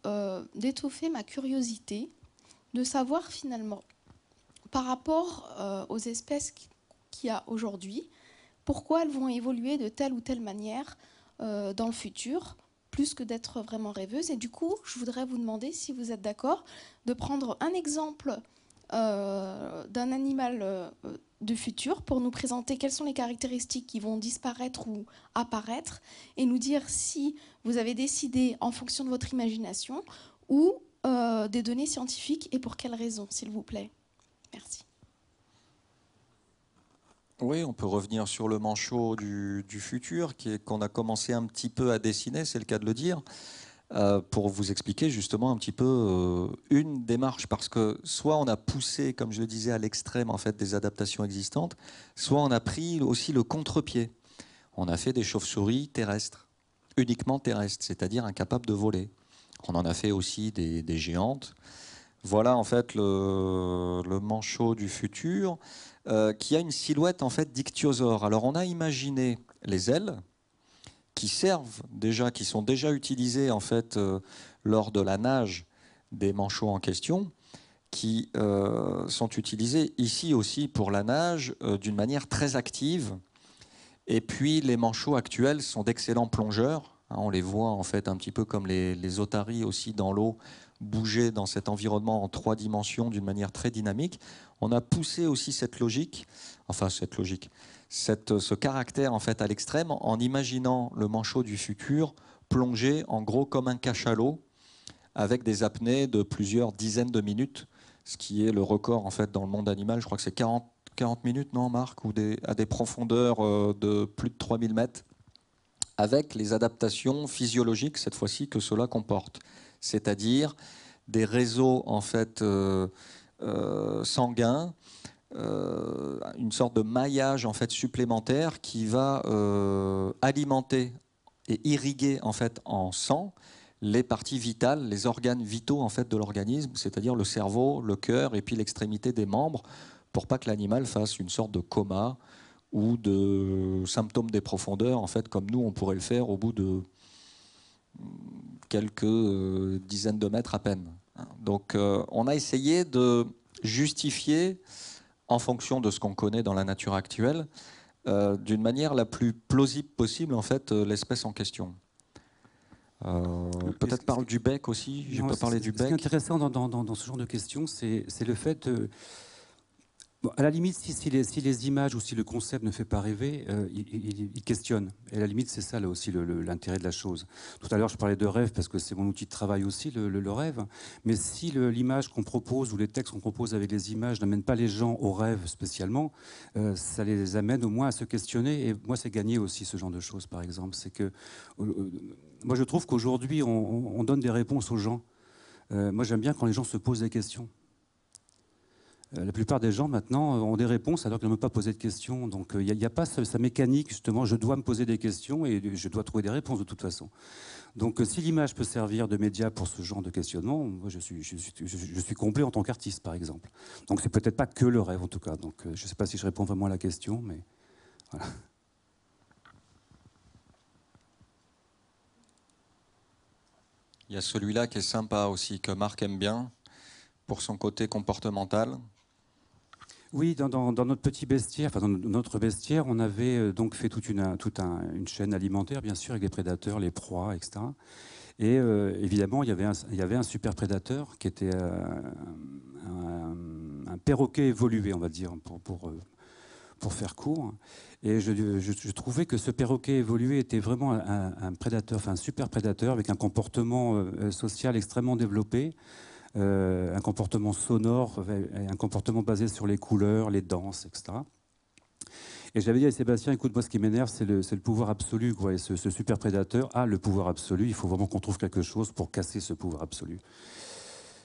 euh, d'étoffer ma curiosité, de savoir finalement, par rapport euh, aux espèces qu'il y a aujourd'hui, pourquoi elles vont évoluer de telle ou telle manière euh, dans le futur, plus que d'être vraiment rêveuse. Et du coup, je voudrais vous demander si vous êtes d'accord de prendre un exemple euh, d'un animal euh, euh, de futur pour nous présenter quelles sont les caractéristiques qui vont disparaître ou apparaître et nous dire si vous avez décidé en fonction de votre imagination ou des données scientifiques et pour quelles raisons, s'il vous plaît. Merci. Oui, on peut revenir sur le manchot du, futur qu'on a commencé un petit peu à dessiner, c'est le cas de le dire. Euh, pour vous expliquer justement un petit peu euh, une démarche, parce que soit on a poussé, comme je le disais, à l'extrême en fait des adaptations existantes, soit on a pris aussi le contre-pied. On a fait des chauves-souris terrestres, uniquement terrestres, c'est-à-dire incapables de voler. On en a fait aussi des, géantes. Voilà en fait le, manchot du futur euh, qui a une silhouette en fait d'ichthyosaure. Alors on a imaginé les ailes, qui servent déjà, qui sont déjà utilisés en fait euh, lors de la nage des manchots en question, qui euh, sont utilisés ici aussi pour la nage euh, d'une manière très active. Et puis les manchots actuels sont d'excellents plongeurs. Hein, on les voit en fait un petit peu comme les, les otaries aussi dans l'eau, bouger dans cet environnement en trois dimensions d'une manière très dynamique. On a poussé aussi cette logique, enfin cette logique, ce caractère en fait à l'extrême en imaginant le manchot du futur plongé en gros comme un cachalot avec des apnées de plusieurs dizaines de minutes, ce qui est le record en fait dans le monde animal. Je crois que c'est 40, minutes, non Marc, ou à des profondeurs euh, de plus de 3000 mètres, avec les adaptations physiologiques cette fois-ci que cela comporte, c'est-à-dire des réseaux en fait euh, euh, sanguins euh, une sorte de maillage en fait supplémentaire qui va euh, alimenter et irriguer en fait en sang les parties vitales, les organes vitaux en fait de l'organisme, c'est-à-dire le cerveau, le cœur et puis l'extrémité des membres, pour pas que l'animal fasse une sorte de coma ou de symptômes des profondeurs, en fait, comme nous on pourrait le faire au bout de mm, quelques euh, dizaines de mètres à peine. Donc on a essayé de justifier en fonction de ce qu'on connaît dans la nature actuelle, euh, d'une manière la plus plausible possible, en fait, euh, l'espèce en question. Euh, peut-être parle du bec aussi, Je pas parlé du bec. Ce qui est intéressant dans, ce genre de questions, c'est le fait à la limite, si, les, si, les, images ou si le concept ne fait pas rêver, euh, il, questionne. Et à la limite, c'est ça là aussi l'intérêt de la chose. Tout à l'heure, je parlais de rêve parce que c'est mon outil de travail aussi, le, rêve. Mais si l'image qu'on propose ou les textes qu'on propose avec les images n'amènent pas les gens au rêve spécialement, euh, ça les amène au moins à se questionner. Et moi, c'est gagner aussi ce genre de choses, par exemple. C'est que euh, euh, moi, je trouve qu'aujourd'hui, on, donne des réponses aux gens. moi, j'aime bien quand les gens se posent des questions. Euh, la plupart des gens maintenant ont des réponses alors qu'ils n'ont pas poser de questions. Donc euh, il n'y a, pas sa, mécanique, justement, je dois me poser des questions et je dois trouver des réponses de toute façon. Donc euh, si l'image peut servir de média pour ce genre de questionnement, moi je suis, je suis, complet en tant qu'artiste, par exemple. Donc c'est peut-être pas que le rêve, en tout cas. Donc je ne sais pas si je réponds vraiment à la question, mais voilà. Il y a celui-là qui est sympa aussi, que Marc aime bien, pour son côté comportemental, oui, dans, notre petit bestiaire, enfin dans notre bestiaire, on avait euh, donc fait toute une, toute une chaîne alimentaire, bien sûr, avec les prédateurs, les proies, etc. Et euh, évidemment, il y, avait un, il y avait un super prédateur qui était euh, un, perroquet évolué, on va dire, pour, pour, faire court. Et je, trouvais que ce perroquet évolué était vraiment un, prédateur, enfin un super prédateur, avec un comportement social extrêmement développé. Euh, un comportement sonore, un comportement basé sur les couleurs, les danses, etc. Et j'avais dit à Sébastien, écoute, moi ce qui m'énerve, c'est le, pouvoir absolu. ce, super prédateur a le pouvoir absolu. Il faut vraiment qu'on trouve quelque chose pour casser ce pouvoir absolu.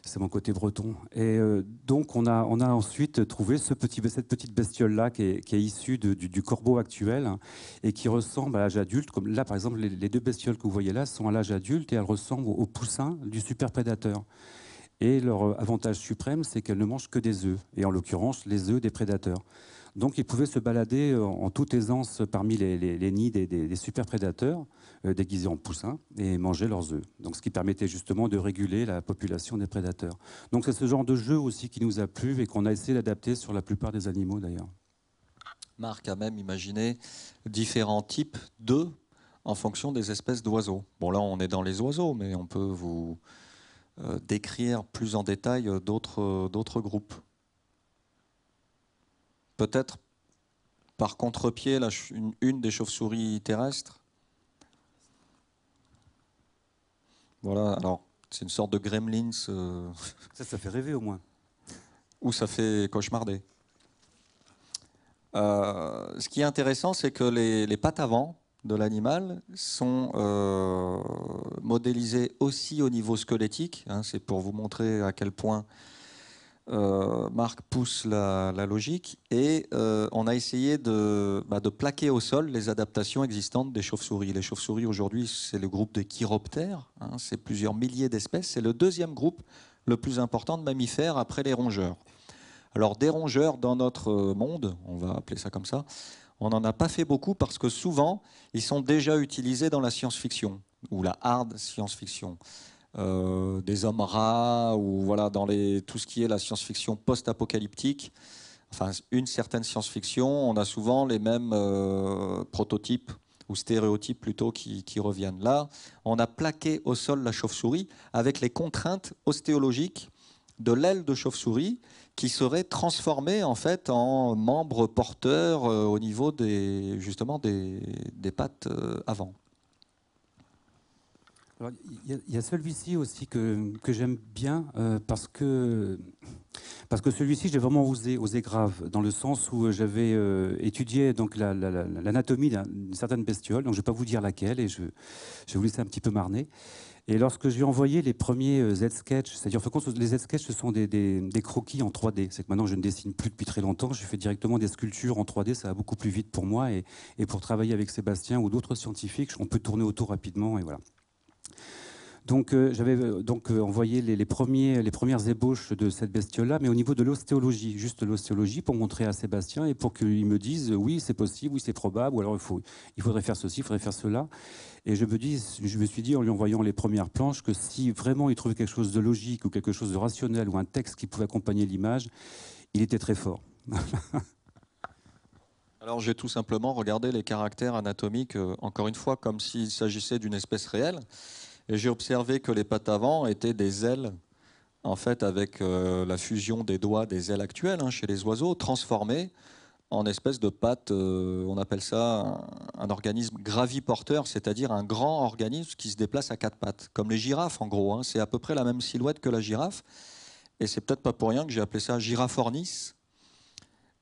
C'est mon côté breton. Et euh, donc on a, ensuite trouvé cette petite bestiole-là qui est, issue du, corbeau actuel hein, et qui ressemble à l'âge adulte. Comme là, par exemple, les, deux bestioles que vous voyez là sont à l'âge adulte et elles ressemblent au poussin du super prédateur. Et leur euh, avantage suprême, c'est qu'elles ne mangent que des œufs, et en l'occurrence les œufs des prédateurs. Donc ils pouvaient se balader euh, en toute aisance parmi les, nids des, des, super prédateurs, euh, déguisés en poussins, et manger leurs œufs. Donc ce qui permettait justement de réguler la population des prédateurs. Donc c'est ce genre de jeu aussi qui nous a plu et qu'on a essayé d'adapter sur la plupart des animaux d'ailleurs. Marc a même imaginé différents types d'œufs en fonction des espèces d'oiseaux. Bon là on est dans les oiseaux, mais on peut vous euh, décrire plus en détail euh, euh, d'autres groupes. Peut-être par contre-pied une, des chauves-souris terrestres. Voilà, alors c'est une sorte de gremlins. Ça, ça fait rêver au moins. Ou ça fait cauchemarder. ce qui est intéressant, c'est que les pattes avant de l'animal sont euh, modélisés aussi au niveau squelettique. Hein, c'est pour vous montrer à quel point euh, Marc pousse la, logique. Et euh, on a essayé bah, de, plaquer au sol les adaptations existantes des chauves-souris. Les chauves-souris, aujourd'hui, c'est le groupe des chiroptères. Hein, c'est plusieurs milliers d'espèces. C'est le deuxième groupe le plus important de mammifères après les rongeurs. Alors, des rongeurs dans notre monde, on va appeler ça comme ça, on n'en a pas fait beaucoup parce que souvent, ils sont déjà utilisés dans la science-fiction ou la hard science-fiction. Euh, des hommes rats ou voilà dans les, tout ce qui est la science-fiction post-apocalyptique. Enfin, une certaine science-fiction, on a souvent les mêmes euh, prototypes ou stéréotypes plutôt qui, reviennent. Là, on a plaqué au sol la chauve-souris avec les contraintes ostéologiques de l'aile de chauve-souris qui serait transformé en fait en membres porteur euh, au niveau des justement des, des pattes euh, avant. Il y, a celui-ci aussi que, que j'aime bien euh, parce que, parce que celui-ci, j'ai vraiment osé, osé grave, dans le sens où j'avais étudié donc l'anatomie d'une certaine bestiole, donc je ne vais pas vous dire laquelle, et je, je vous laisser un petit peu marner. Et lorsque j'ai envoyé les premiers euh, Z-Sketch, c'est-à-dire, les Z-Sketch, ce sont des, croquis en 3D. C'est que maintenant, je ne dessine plus depuis très longtemps. Je fais directement des sculptures en 3D. Ça va beaucoup plus vite pour moi. Et, et pour travailler avec Sébastien ou d'autres scientifiques, on peut tourner autour rapidement. Et voilà. Donc, euh, j'avais euh, donc euh, envoyé les, premiers, les premières ébauches de cette bestiole-là, mais au niveau de l'ostéologie, juste l'ostéologie, pour montrer à Sébastien et pour qu'il me dise oui, c'est possible, oui, c'est probable, ou alors il, faudrait faire ceci, il faudrait faire cela. Et je me, je me suis dit, en lui envoyant les premières planches, que si vraiment il trouvait quelque chose de logique ou quelque chose de rationnel ou un texte qui pouvait accompagner l'image, il était très fort. Alors j'ai tout simplement regardé les caractères anatomiques, encore une fois, comme s'il s'agissait d'une espèce réelle. Et j'ai observé que les pattes avant étaient des ailes, en fait, avec euh, la fusion des doigts des ailes actuelles hein, chez les oiseaux, transformées en espèce de pattes, euh, on appelle ça un, organisme graviporteur, c'est-à-dire un grand organisme qui se déplace à quatre pattes, comme les girafes en gros. Hein. c'est à peu près la même silhouette que la girafe. Et c'est peut-être pas pour rien que j'ai appelé ça girafornis.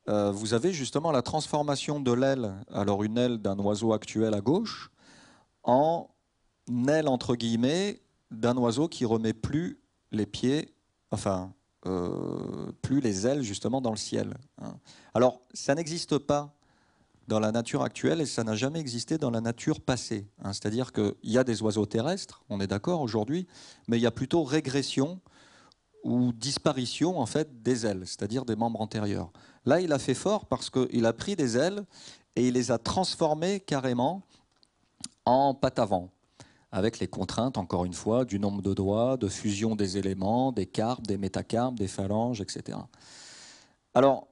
Euh, vous avez justement la transformation de l'aile, alors une aile d'un oiseau actuel à gauche, en naît entre guillemets d'un oiseau qui remet plus les pieds, enfin euh, plus les ailes justement dans le ciel. Hein. Alors ça n'existe pas dans la nature actuelle et ça n'a jamais existé dans la nature passée. Hein. C'est-à-dire qu'il y a des oiseaux terrestres, on est d'accord aujourd'hui, mais il y a plutôt régression ou disparition en fait des ailes, c'est-à-dire des membres antérieurs. Là, il a fait fort parce qu'il a pris des ailes et il les a transformées carrément en pattes avant avec les contraintes, encore une fois, du nombre de doigts, de fusion des éléments, des carpes, des métacarpes, des phalanges, etc. Alors,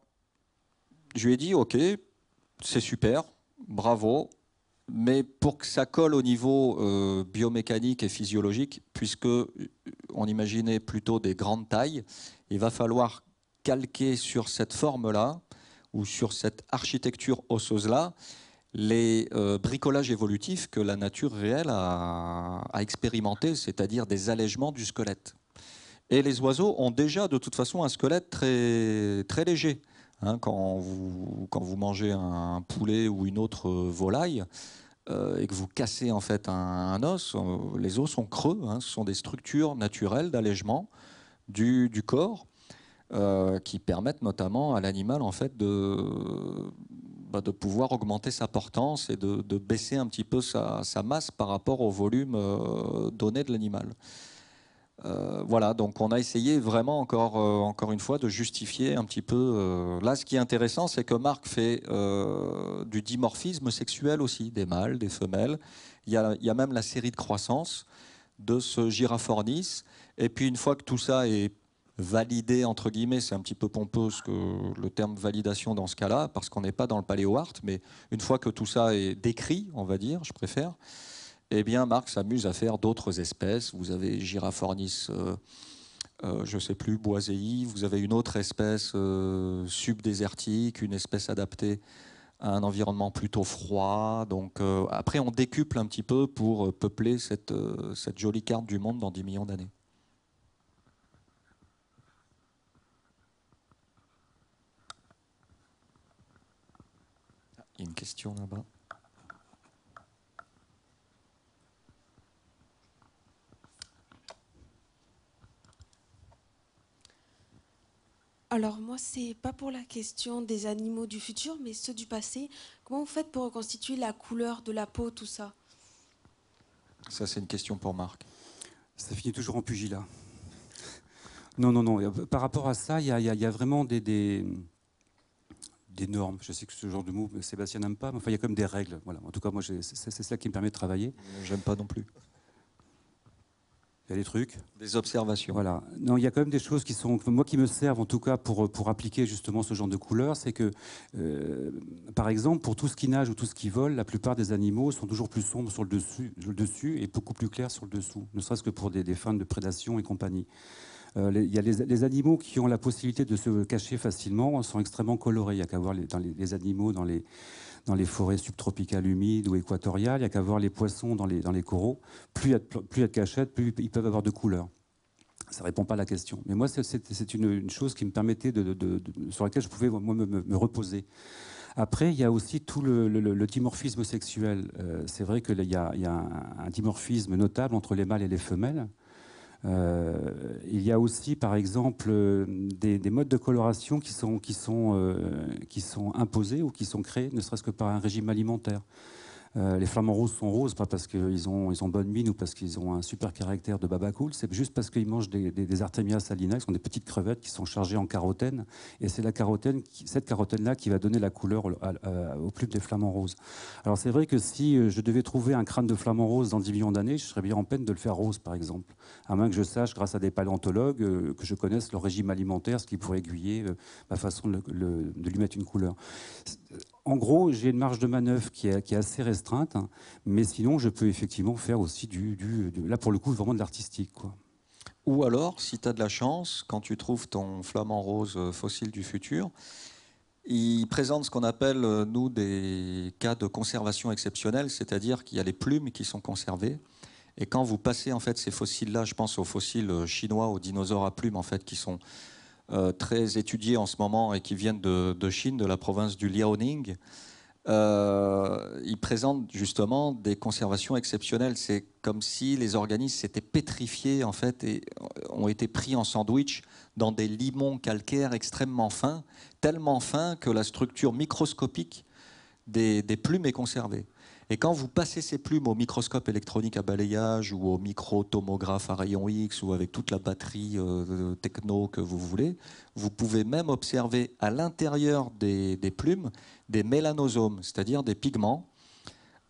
je lui ai dit, OK, c'est super, bravo, mais pour que ça colle au niveau euh, biomécanique et physiologique, puisque euh, on imaginait plutôt des grandes tailles, il va falloir calquer sur cette forme-là ou sur cette architecture osseuse-là les euh, bricolages évolutifs que la nature réelle a, expérimentés, c'est-à-dire des allègements du squelette. Et les oiseaux ont déjà de toute façon un squelette très, très léger. Hein, quand, vous, quand vous mangez un poulet ou une autre euh, volaille, euh, et que vous cassez en fait un, os, les os sont creux, hein. ce sont des structures naturelles d'allègement du, corps qui permettent notamment à l'animal en fait de, bah, de pouvoir augmenter sa portance et de, baisser un petit peu sa, masse par rapport au volume euh, donné de l'animal. Euh, voilà, donc on a essayé vraiment encore, euh, encore une fois de justifier un petit peu. là, ce qui est intéressant, c'est que Marc fait du dimorphisme sexuel aussi, des mâles, des femelles. Il y a, il y a même la série de croissance de ce girafornis. Et puis une fois que tout ça est valider, entre guillemets, c'est un petit peu pompeux que le terme validation dans ce cas-là, parce qu'on n'est pas dans le paléo-art, mais une fois que tout ça est décrit, on va dire, je préfère, eh bien, Marc s'amuse à faire d'autres espèces. Vous avez Girafornis, euh, euh, je ne sais plus, Boisei, vous avez une autre espèce sub euh, subdésertique, une espèce adaptée à un environnement plutôt froid. Donc, après, on décuple un petit peu pour peupler cette, cette jolie carte du monde dans 10 millions d'années. une question là-bas. Alors moi, c'est pas pour la question des animaux du futur, mais ceux du passé. Comment vous faites pour reconstituer la couleur de la peau, tout ça Ça, c'est une question pour Marc. Ça finit toujours en pugilat. Non, non, non. Par rapport à ça, il y, a vraiment des, normes. Je sais que ce genre de mot, euh, Sébastien n'aime pas, mais enfin, il y a quand même des règles. Voilà. En tout cas, moi, c'est ça qui me permet de travailler. Euh, j'aime pas non plus. Il y a des trucs. Des observations. Voilà. Non, il y a quand même des choses qui sont, moi, qui me servent en tout cas pour, pour appliquer justement ce genre de couleurs. C'est que, euh, par exemple, pour tout ce qui nage ou tout ce qui vole, la plupart des animaux sont toujours plus sombres sur le dessus, le dessus et beaucoup plus clairs sur le dessous, ne serait-ce que pour des, des fins de prédation et compagnie. Euh, les, animaux qui ont la possibilité de se cacher facilement hein, sont extrêmement colorés. Il n'y a qu'à voir les, animaux dans les, forêts subtropicales humides ou équatoriales. Il n'y a qu'à voir les poissons dans les, coraux. Plus il y a de, cachettes, plus ils peuvent avoir de couleurs. Ça ne répond pas à la question. Mais moi, c'est une, chose qui me permettait de, sur laquelle je pouvais me, reposer. Après, il y a aussi tout le, dimorphisme sexuel. Euh, c'est vrai qu'il y, a un dimorphisme notable entre les mâles et les femelles. Euh, il y a aussi, par exemple, des, modes de coloration qui sont, euh, qui sont imposés ou qui sont créés, ne serait-ce que par un régime alimentaire. Euh, les flamants roses sont roses, pas parce qu'ils ont, ils ont bonne mine ou parce qu'ils ont un super caractère de baba cool, c'est juste parce qu'ils mangent des, des, des salina, qui sont des petites crevettes qui sont chargées en carotène. Et c'est la carotène, cette carotène-là qui va donner la couleur au euh, plus des flamants roses. Alors c'est vrai que si euh, je devais trouver un crâne de flamant rose dans 10 millions d'années, je serais bien en peine de le faire rose, par exemple. À moins que je sache, grâce à des paléontologues, que je connaisse leur régime alimentaire, ce qui pourrait aiguiller ma façon de, de lui mettre une couleur en gros, j'ai une marge de manœuvre qui est, assez restreinte, hein, mais sinon, je peux effectivement faire aussi du, là pour le coup, vraiment de l'artistique, Ou alors, si tu as de la chance, quand tu trouves ton flamant rose euh, fossile du futur, il présente ce qu'on appelle, euh, nous, des cas de conservation exceptionnelle, c'est-à-dire qu'il y a les plumes qui sont conservées. Et quand vous passez en fait ces fossiles-là, je pense aux fossiles euh, chinois, aux dinosaures à plumes en fait, qui sont euh, très étudiés en ce moment et qui viennent de, Chine, de la province du Liaoning, euh, ils présentent justement des conservations exceptionnelles. C'est comme si les organismes s'étaient pétrifiés en fait et ont été pris en sandwich dans des limons calcaires extrêmement fins, tellement fins que la structure microscopique des plumes est conservée. Et quand vous passez ces plumes au microscope électronique à balayage ou au micro-tomographe à rayon X ou avec toute la batterie euh, euh, techno que vous voulez, vous pouvez même observer à l'intérieur des, plumes des mélanosomes, c'est-à-dire des pigments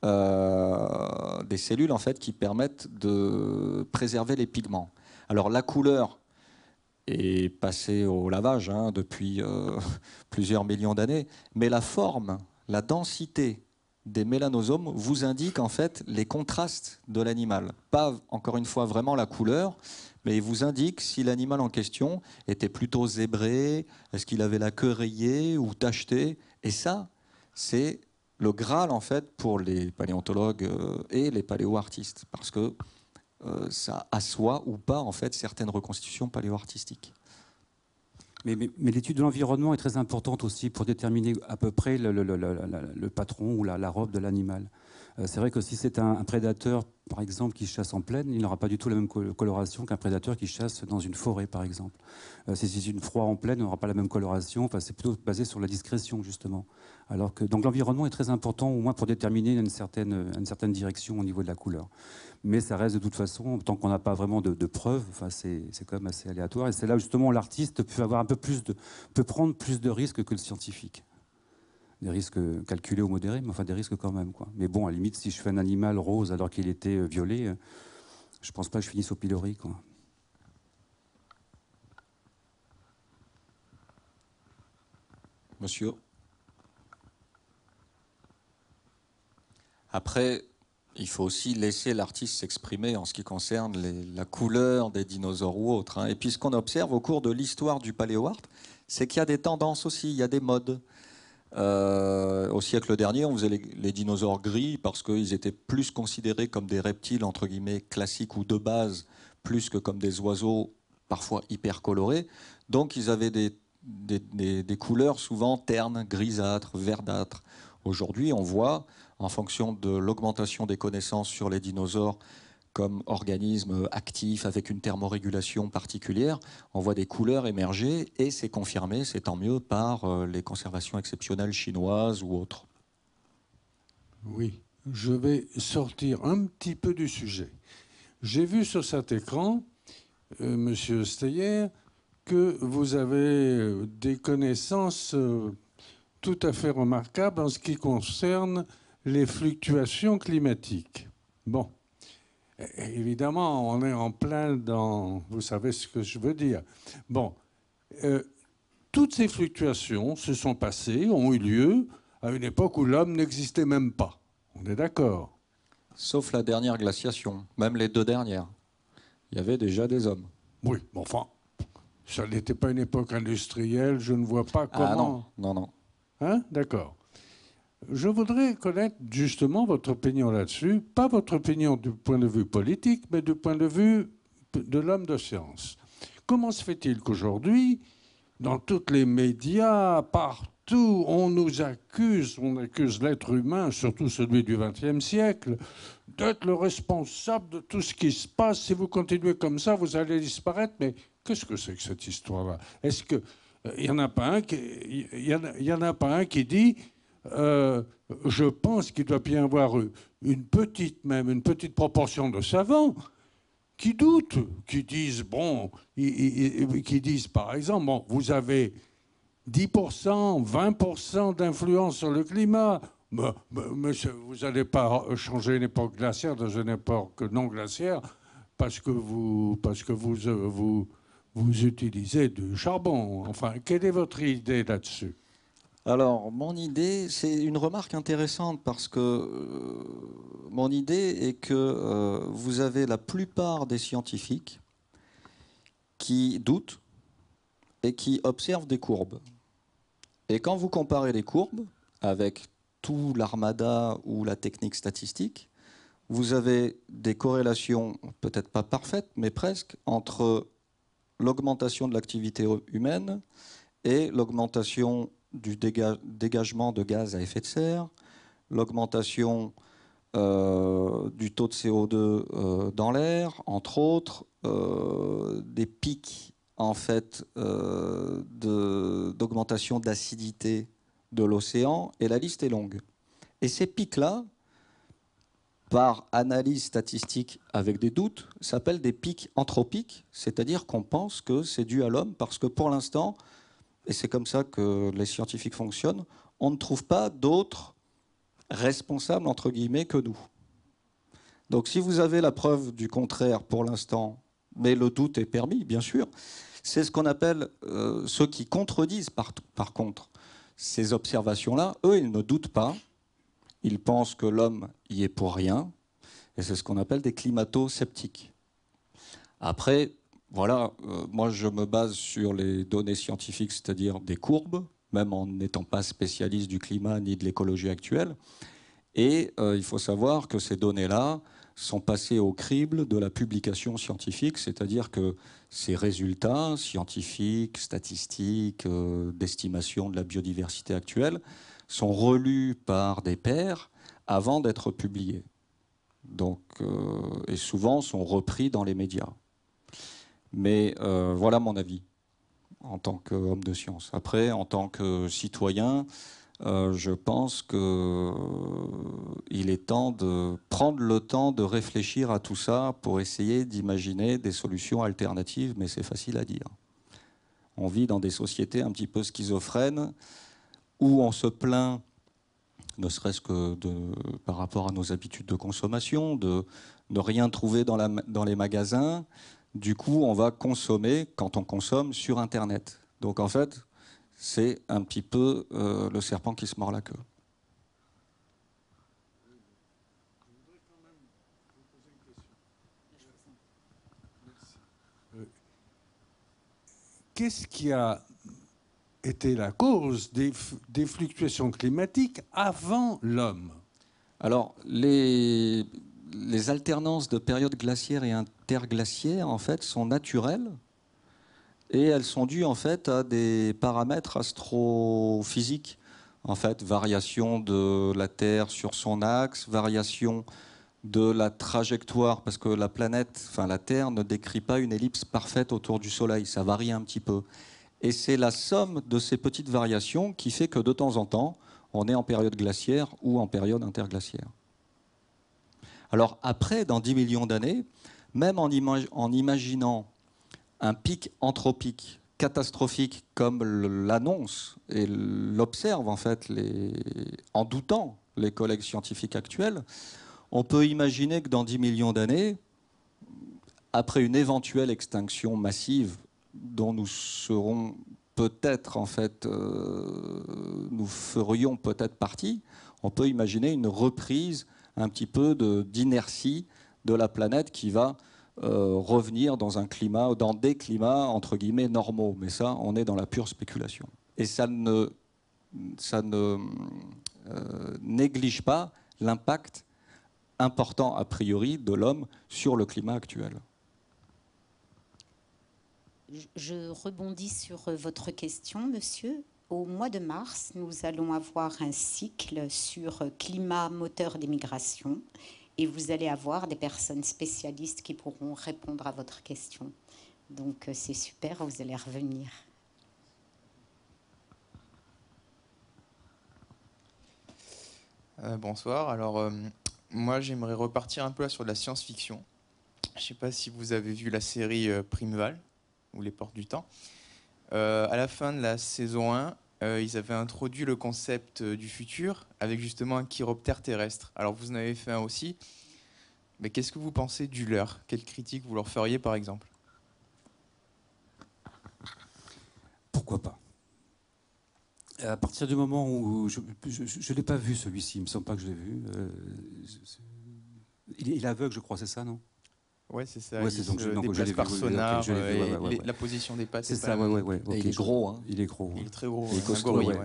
euh, des cellules en fait qui permettent de préserver les pigments. Alors la couleur est passée au lavage hein, depuis plusieurs millions d'années, mais la forme, la densité des mélanosomes vous indiquent en fait les contrastes de l'animal. Pas encore une fois vraiment la couleur, mais il vous indique si l'animal en question était plutôt zébré, est-ce qu'il avait la queue rayée ou tachetée. Et ça, c'est le Graal en fait pour les paléontologues euh, et les paléoartistes, parce que euh, ça assoit ou pas en fait certaines reconstitutions paléoartistiques. Mais, l'étude de l'environnement est très importante aussi pour déterminer à peu près le, patron ou la, robe de l'animal. Euh, c'est vrai que si c'est un, prédateur, par exemple, qui chasse en plaine, il n'aura pas du tout la même coloration qu'un prédateur qui chasse dans une forêt, par exemple. Euh, si c'est une froid en plaine, il n'aura pas la même coloration. c'est plutôt basé sur la discrétion, justement. Alors que, donc l'environnement est très important, au moins pour déterminer une certaine, une certaine direction au niveau de la couleur. Mais ça reste de toute façon, tant qu'on n'a pas vraiment de, preuves, enfin, c'est quand même assez aléatoire. Et c'est là où justement l'artiste peut, avoir un peu plus de, peut prendre plus de risques que le scientifique. Des risques calculés ou modérés, mais enfin des risques quand même. Quoi. Mais bon, à limite, si je fais un animal rose alors qu'il était euh, violet, euh, je pense pas que je finisse au pilori. Quoi. Monsieur Après, il faut aussi laisser l'artiste s'exprimer en ce qui concerne la couleur des dinosaures ou autres. Hein. Et puis ce qu'on observe au cours de l'histoire du paléo c'est qu'il y a des tendances aussi, il y a des modes. Euh, au siècle dernier, on faisait les, dinosaures gris parce qu'ils étaient plus considérés comme des reptiles, entre guillemets, classiques ou de base, plus que comme des oiseaux parfois hyper colorés. Donc ils avaient des, des couleurs souvent ternes, grisâtres, verdâtres. Aujourd'hui, on voit en fonction de l'augmentation des connaissances sur les dinosaures comme organismes actifs avec une thermorégulation particulière, on voit des couleurs émerger et c'est confirmé, c'est tant mieux, par euh, les conservations exceptionnelles chinoises ou autres. Oui, je vais sortir un petit peu du sujet. J'ai vu sur cet écran, euh, Monsieur Steyer, que vous avez euh, des connaissances tout à fait remarquables en ce qui concerne les fluctuations climatiques. Bon, évidemment, on est en plein dans... Vous savez ce que je veux dire. Bon, euh, toutes ces fluctuations se sont passées, ont eu lieu à une époque où l'homme n'existait même pas. On est d'accord. Sauf la dernière glaciation, même les deux dernières. Il y avait déjà des hommes. Oui, mais enfin, ça n'était pas une époque industrielle, je ne vois pas comment. Ah non, non, non. Hein D'accord. Je voudrais connaître justement votre opinion là-dessus, pas votre opinion du point de vue politique, mais du point de vue de l'homme de science. Comment se fait-il qu'aujourd'hui, dans tous les médias, partout, on nous accuse, on accuse l'être humain, surtout celui du XXe siècle, d'être le responsable de tout ce qui se passe. Si vous continuez comme ça, vous allez disparaître. Mais qu'est-ce que c'est que cette histoire-là Est-ce qu'il euh, n'y en, a pas en a pas un qui dit euh, je pense qu'il doit bien y avoir une petite, même une petite proportion de savants qui doutent, qui disent, bon, qui disent par exemple, vous avez 10%, 20% d'influence sur le climat, mais, vous n'allez pas changer une époque glaciaire dans une époque non glaciaire parce que vous, parce que vous, euh, vous, vous utilisez du charbon. Enfin, quelle est votre idée là-dessus alors, mon idée, c'est une remarque intéressante parce que euh, mon idée est que euh, vous avez la plupart des scientifiques qui doutent et qui observent des courbes. Et quand vous comparez les courbes avec tout l'armada ou la technique statistique, vous avez des corrélations, peut-être pas parfaites, mais presque, entre l'augmentation de l'activité humaine et l'augmentation du dégagement de gaz à effet de serre, l'augmentation euh, du taux de CO2 euh, dans l'air, entre autres, euh, des pics en fait d'augmentation d'acidité de l'océan, et la liste est longue. Et ces pics-là, par analyse statistique avec des doutes, s'appellent des pics anthropiques, c'est-à-dire qu'on pense que c'est dû à l'homme, parce que pour l'instant, et c'est comme ça que les scientifiques fonctionnent, on ne trouve pas d'autres responsables, entre guillemets, que nous. Donc si vous avez la preuve du contraire pour l'instant, mais le doute est permis, bien sûr, c'est ce qu'on appelle euh, ceux qui contredisent par, par contre ces observations-là. Eux, ils ne doutent pas, ils pensent que l'homme y est pour rien, et c'est ce qu'on appelle des climato-sceptiques. Après, voilà, euh, moi je me base sur les données scientifiques, c'est-à-dire des courbes, même en n'étant pas spécialiste du climat ni de l'écologie actuelle. Et euh, il faut savoir que ces données-là sont passées au crible de la publication scientifique, c'est-à-dire que ces résultats scientifiques, statistiques, euh, d'estimation de la biodiversité actuelle, sont relus par des pairs avant d'être publiés. Donc, et souvent sont repris dans les médias. Mais euh, voilà mon avis en tant qu'homme de science. Après, en tant que citoyen, euh, je pense qu'il euh, est temps de prendre le temps de réfléchir à tout ça pour essayer d'imaginer des solutions alternatives, mais c'est facile à dire. On vit dans des sociétés un petit peu schizophrènes où on se plaint, ne serait-ce que par rapport à nos habitudes de consommation, de ne rien trouver dans, dans les magasins, du coup, on va consommer quand on consomme sur Internet. Donc en fait, c'est un petit peu euh, le serpent qui se mord la queue. Euh, qu'est-ce qui a été la cause des, fluctuations climatiques avant l'homme Alors, les, alternances de périodes glaciaires et, interglaciaires en fait sont naturelles et elles sont dues en fait à des paramètres astrophysiques en fait variation de la Terre sur son axe, variation de la trajectoire parce que la planète, enfin la Terre ne décrit pas une ellipse parfaite autour du Soleil, ça varie un petit peu. Et c'est la somme de ces petites variations qui fait que de temps en temps, on est en période glaciaire ou en période interglaciaire. Alors après, dans 10 millions d'années, même en, imaginant un pic anthropique catastrophique comme l'annonce et l'observe en fait en doutant les collègues scientifiques actuels, on peut imaginer que dans 10 millions d'années, après une éventuelle extinction massive dont nous serons peut-être en fait, euh, nous ferions peut-être partie, on peut imaginer une reprise un petit peu d'inertie de la planète qui va euh, revenir dans un climat, dans des climats entre guillemets normaux. Mais ça, on est dans la pure spéculation. Et ça ne, euh, néglige pas l'impact important a priori de l'homme sur le climat actuel. Je rebondis sur euh, votre question, monsieur. Au mois de mars, nous allons avoir un cycle sur climat moteur des migrations et vous allez avoir des personnes spécialistes qui pourront répondre à votre question. Donc euh, c'est super, vous allez revenir. Euh, bonsoir, alors euh, moi j'aimerais repartir un peu sur de la science-fiction. Je ne sais pas si vous avez vu la série Primeval ou Les Portes du Temps. à la fin de la saison 1, euh, ils avaient introduit le concept euh, du futur avec justement un chiroptère terrestre. Alors vous en avez fait un aussi. Mais qu'est-ce que vous pensez du leur Quelle critique vous leur feriez par exemple Pourquoi pas à partir du moment où je ne l'ai pas vu celui-ci, il me semble pas que je l'ai vu. Euh, il est aveugle, je crois, c'est ça, non oui, c'est ça. Ouais, c'est donc euh, la position des pattes. C'est ça, Il est gros, Il est gros. très gros. Il est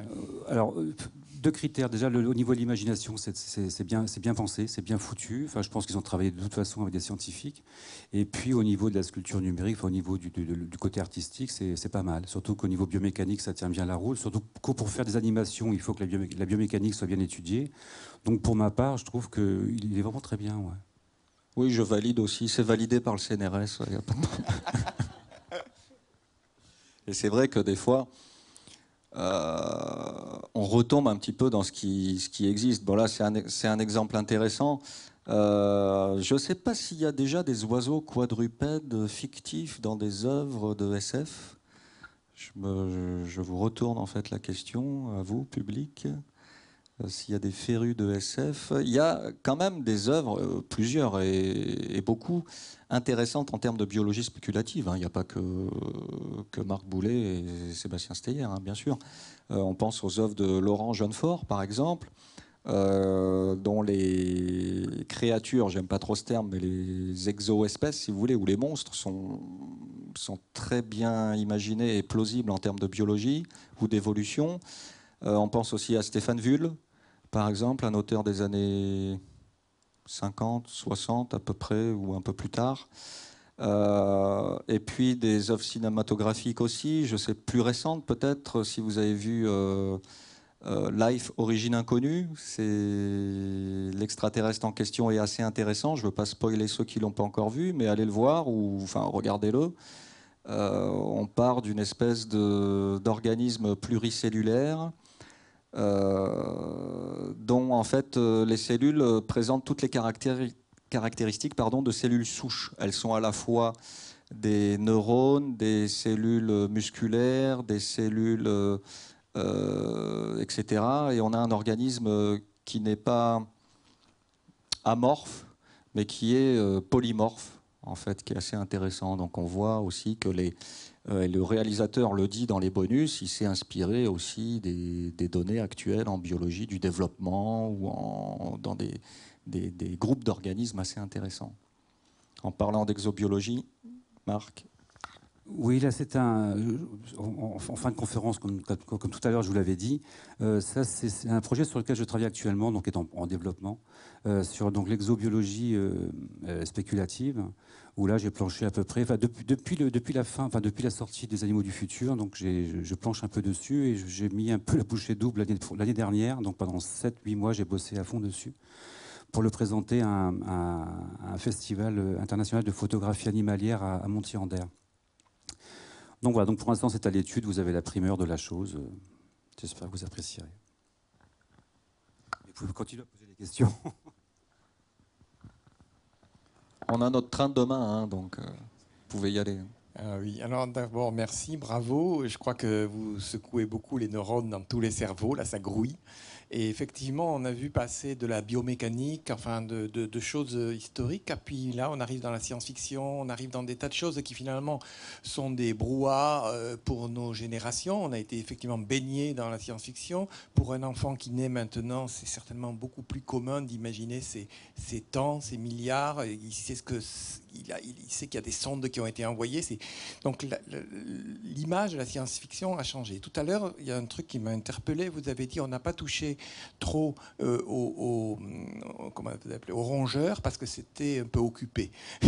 Alors, euh, deux critères. Déjà, au niveau de l'imagination, c'est bien, bien pensé, c'est bien foutu. Enfin, je pense qu'ils ont travaillé de toute façon avec des scientifiques. Et puis, au niveau de la sculpture numérique, au niveau du, côté artistique, c'est pas mal. Surtout qu'au niveau biomécanique, ça tient bien la route. Surtout que pour faire des animations, il faut que la, biomécanique soit bien étudiée. Donc, pour ma part, je trouve qu'il est vraiment très bien, ouais. Oui, je valide aussi. C'est validé par le CNRS. Et c'est vrai que des fois, euh, on retombe un petit peu dans ce qui, existe. Bon, là, c'est un, exemple intéressant. Euh, je ne sais pas s'il y a déjà des oiseaux quadrupèdes fictifs dans des œuvres de SF. je vous retourne en fait la question à vous, public. Euh, s'il y a des férus de SF. Il y a quand même des œuvres, euh, plusieurs et, beaucoup, intéressantes en termes de biologie spéculative. Hein. Il n'y a pas que, Marc Boulet et Sébastien Steyer, hein, bien sûr. Euh, on pense aux œuvres de Laurent Jeunefort, par exemple. dont les créatures, j'aime pas trop ce terme, mais les exo-espèces, si vous voulez, ou les monstres sont, sont très bien imaginés et plausibles en termes de biologie ou d'évolution. on pense aussi à Stéphane Vull, par exemple, un auteur des années 50, 60 à peu près, ou un peu plus tard. Euh, et puis des œuvres cinématographiques aussi, je sais, plus récentes peut-être, si vous avez vu euh, euh, Life Origine Inconnue, c'est l'extraterrestre en question est assez intéressant, je ne veux pas spoiler ceux qui ne l'ont pas encore vu, mais allez le voir ou enfin, regardez-le. on part d'une espèce d'organisme pluricellulaire euh, dont en fait euh, les cellules euh, présentent toutes les caractéristiques pardon, de cellules souches. Elles sont à la fois des neurones, des cellules musculaires, des cellules, etc. Et on a un organisme qui n'est pas amorphe, mais qui est polymorphe, en fait, qui est assez intéressant. Donc on voit aussi que les, euh, le réalisateur le dit dans les bonus, il s'est inspiré aussi des, données actuelles en biologie du développement ou dans des groupes d'organismes assez intéressants. En parlant d'exobiologie, Marc oui, là, c'est un. Euh, en, fin de conférence, comme, tout à l'heure, je vous l'avais dit, euh, ça, c'est un projet sur lequel je travaille actuellement, donc est en, développement, euh, sur donc l'exobiologie spéculative, où là, j'ai planché à peu près. depuis, depuis, la fin, enfin, depuis la sortie des Animaux du futur, donc je, planche un peu dessus et j'ai mis un peu la bouchée double l'année dernière, donc pendant 7-8 mois, j'ai bossé à fond dessus pour le présenter à un, festival international de photographie animalière à, à montier en donc voilà, donc pour l'instant c'est à l'étude, vous avez la primeur de la chose. J'espère que vous apprécierez. vous pouvez continuer à poser des questions. On a notre train de demain, hein, donc euh, vous pouvez y aller. Hein. Ah oui, alors d'abord merci, bravo. Je crois que vous secouez beaucoup les neurones dans tous les cerveaux, là ça grouille. Et effectivement, on a vu passer de la biomécanique, enfin de, choses euh, historiques, et ah, puis là, on arrive dans la science-fiction, on arrive dans des tas de choses qui finalement sont des brouhahs euh, pour nos générations. On a été effectivement baigné dans la science-fiction. Pour un enfant qui naît maintenant, c'est certainement beaucoup plus commun d'imaginer ces, temps, ces milliards. Il ce que il, sait qu'il y a des sondes qui ont été envoyées. Donc l'image de la science-fiction a changé. Tout à l'heure, il y a un truc qui m'a interpellé. Vous avez dit on n'a pas touché trop euh, aux, comment vous aux rongeurs parce que c'était un peu occupé.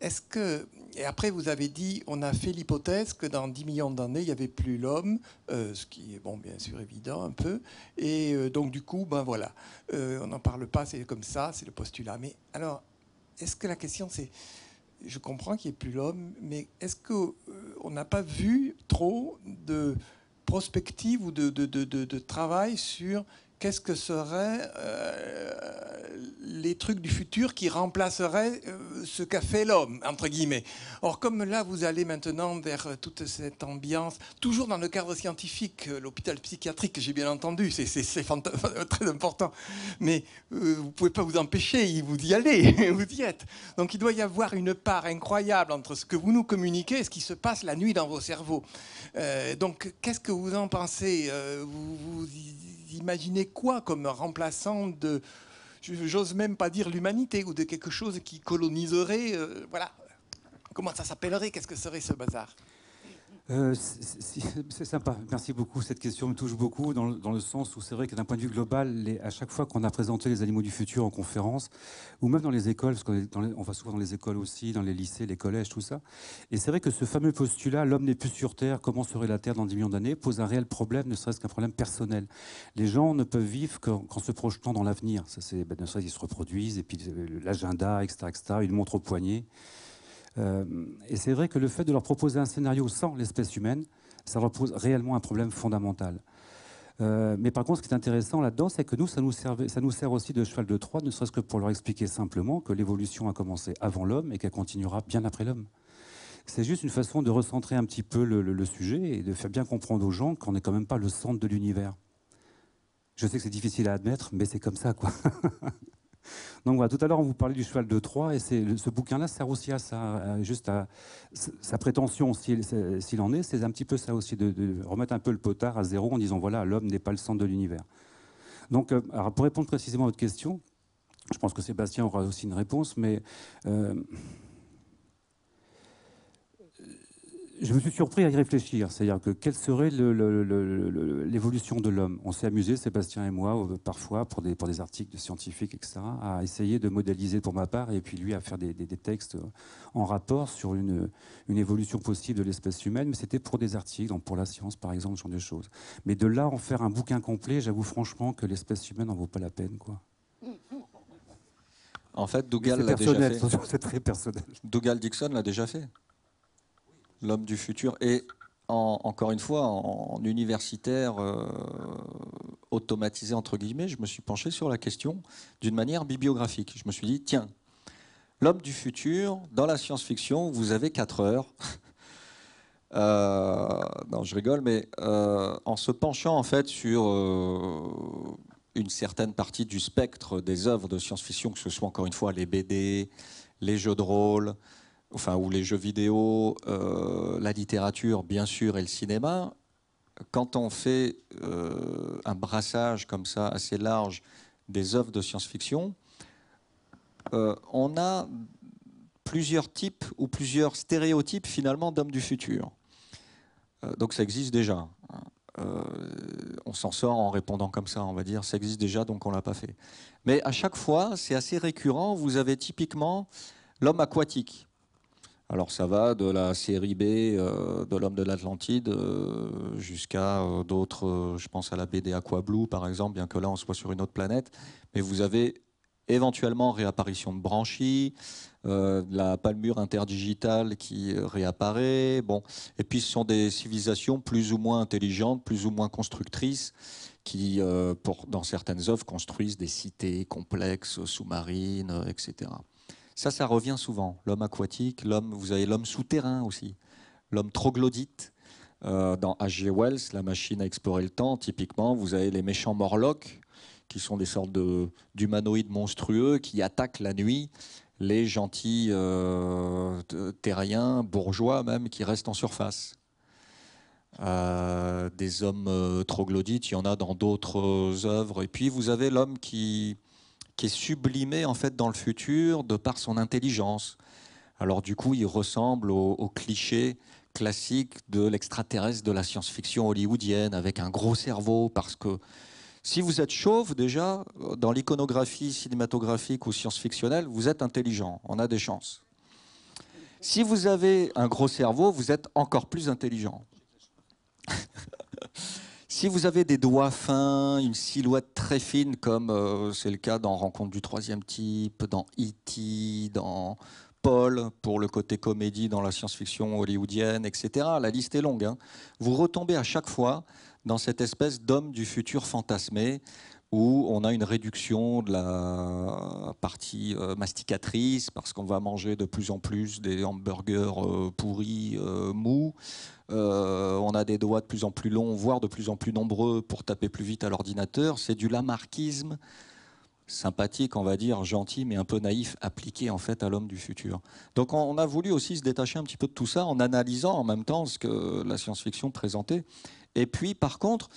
Est-ce que. Et après, vous avez dit, on a fait l'hypothèse que dans 10 millions d'années, il n'y avait plus l'homme, euh, ce qui est, bon, bien sûr, évident un peu. Et euh, donc, du coup, ben voilà, on n'en parle pas, c'est comme ça, c'est le postulat. Mais alors, est-ce que la question c'est, je comprends qu'il n'y ait plus l'homme, mais est-ce qu'on euh, n'a pas vu trop de prospectives ou de, de travail sur qu'est-ce que seraient euh, les trucs du futur qui remplaceraient euh, ce qu'a fait l'homme, entre guillemets. Or, comme là, vous allez maintenant vers euh, toute cette ambiance, toujours dans le cadre scientifique, l'hôpital psychiatrique, j'ai bien entendu, c'est très important, mais vous ne pouvez pas vous empêcher, vous y allez, vous y êtes. Donc, il doit y avoir une part incroyable entre ce que vous nous communiquez et ce qui se passe la nuit dans vos cerveaux. donc, qu'est-ce que vous en pensez vous imaginez quoi comme remplaçant de, j'ose même pas dire l'humanité, ou de quelque chose qui coloniserait euh, Voilà. Comment ça s'appellerait Qu'est-ce que serait ce bazar euh, c'est sympa, merci beaucoup. Cette question me touche beaucoup dans, le sens où c'est vrai que d'un point de vue global, à chaque fois qu'on a présenté les animaux du futur en conférence, ou même dans les écoles, parce qu'on va souvent dans les écoles aussi, dans les lycées, les collèges, tout ça, et c'est vrai que ce fameux postulat, l'homme n'est plus sur Terre, comment serait la Terre dans 10 millions d'années, pose un réel problème, ne serait-ce qu'un problème personnel. Les gens ne peuvent vivre qu'en se projetant dans l'avenir. Ça, c'est, ben, ne serait-ce qu'ils se reproduisent, et puis euh, l'agenda, etc., etc., une montre au poignet. Euh, et c'est vrai que le fait de leur proposer un scénario sans l'espèce humaine, ça leur pose réellement un problème fondamental. Euh, mais par contre, ce qui est intéressant là-dedans, c'est que nous, ça nous, ça nous sert aussi de cheval de Troie, ne serait-ce que pour leur expliquer simplement que l'évolution a commencé avant l'homme et qu'elle continuera bien après l'homme. C'est juste une façon de recentrer un petit peu le, le sujet et de faire bien comprendre aux gens qu'on n'est quand même pas le centre de l'univers. Je sais que c'est difficile à admettre, mais c'est comme ça, quoi. Donc voilà, tout à l'heure, on vous parlait du cheval de Troie, et c'est ce bouquin-là sert aussi à ça, juste à sa prétention, s'il en est, c'est un petit peu ça aussi, de, remettre un peu le potard à zéro en disant, voilà, l'homme n'est pas le centre de l'univers. Donc, euh, pour répondre précisément à votre question, je pense que Sébastien aura aussi une réponse, mais... Euh, je me suis surpris à y réfléchir. C'est-à-dire que quelle serait l'évolution de l'homme On s'est amusé, Sébastien et moi, euh, parfois, pour des, pour des articles de scientifiques, etc., à essayer de modéliser pour ma part, et puis lui à faire des, textes en rapport sur une, une évolution possible de l'espèce humaine. Mais c'était pour des articles, donc pour la science, par exemple, ce genre de choses. Mais de là, en faire un bouquin complet, j'avoue franchement que l'espèce humaine n'en vaut pas la peine, quoi. En fait, Dougal l'a déjà fait. Dougal Dixon l'a déjà fait l'homme du futur est, encore une fois, en, universitaire euh, automatisé, entre guillemets, je me suis penché sur la question d'une manière bibliographique. Je me suis dit, tiens, l'homme du futur, dans la science-fiction, vous avez 4 heures. Euh, non, je rigole, mais euh, en se penchant en fait sur une certaine partie du spectre des œuvres de science-fiction, que ce soit encore une fois les BD, les jeux de rôle, enfin ou les jeux vidéo, euh, la littérature, bien sûr, et le cinéma, quand on fait euh, un brassage comme ça assez large des œuvres de science-fiction, euh, on a plusieurs types ou plusieurs stéréotypes finalement d'hommes du futur. donc ça existe déjà. Hein. on s'en sort en répondant comme ça, on va dire, ça existe déjà, donc on ne l'a pas fait. Mais à chaque fois, c'est assez récurrent, vous avez typiquement l'homme aquatique. Alors ça va de la série B euh, de l'homme de l'Atlantide euh, jusqu'à euh, d'autres, je pense à la BD Aqua Blue par exemple, bien que là on soit sur une autre planète. Mais vous avez éventuellement réapparition de branchies, la palmure interdigitale qui réapparaît. Bon. Et puis ce sont des civilisations plus ou moins intelligentes, plus ou moins constructrices qui, pour, dans certaines œuvres, construisent des cités complexes, sous-marines, etc. Ça, ça revient souvent. L'homme aquatique, l'homme, vous avez l'homme souterrain aussi, l'homme troglodyte. Euh, dans H.G. Wells, La machine à explorer le temps, typiquement, vous avez les méchants Morlocks, qui sont des sortes d'humanoïdes monstrueux qui attaquent la nuit les gentils euh, terriens, bourgeois même, qui restent en surface. Euh, des hommes troglodytes, il y en a dans d'autres œuvres. Et puis vous avez l'homme qui, qui est sublimé en fait dans le futur de par son intelligence. Alors du coup, il ressemble au, au cliché classique de l'extraterrestre de la science-fiction hollywoodienne avec un gros cerveau parce que si vous êtes chauve déjà dans l'iconographie cinématographique ou science-fictionnelle, vous êtes intelligent, on a des chances. Si vous avez un gros cerveau, vous êtes encore plus intelligent. Si vous avez des doigts fins, une silhouette très fine, comme euh, c'est le cas dans Rencontre du troisième type, dans E.T., dans Paul, pour le côté comédie dans la science-fiction hollywoodienne, etc., la liste est longue, hein. vous retombez à chaque fois dans cette espèce d'homme du futur fantasmé, où on a une réduction de la partie euh, masticatrice parce qu'on va manger de plus en plus des hamburgers euh, pourris, euh, mous. on a des doigts de plus en plus longs, voire de plus en plus nombreux pour taper plus vite à l'ordinateur. C'est du lamarckisme sympathique, on va dire, gentil, mais un peu naïf, appliqué en fait à l'homme du futur. Donc on a voulu aussi se détacher un petit peu de tout ça en analysant en même temps ce que la science-fiction présentait. Et puis par contre,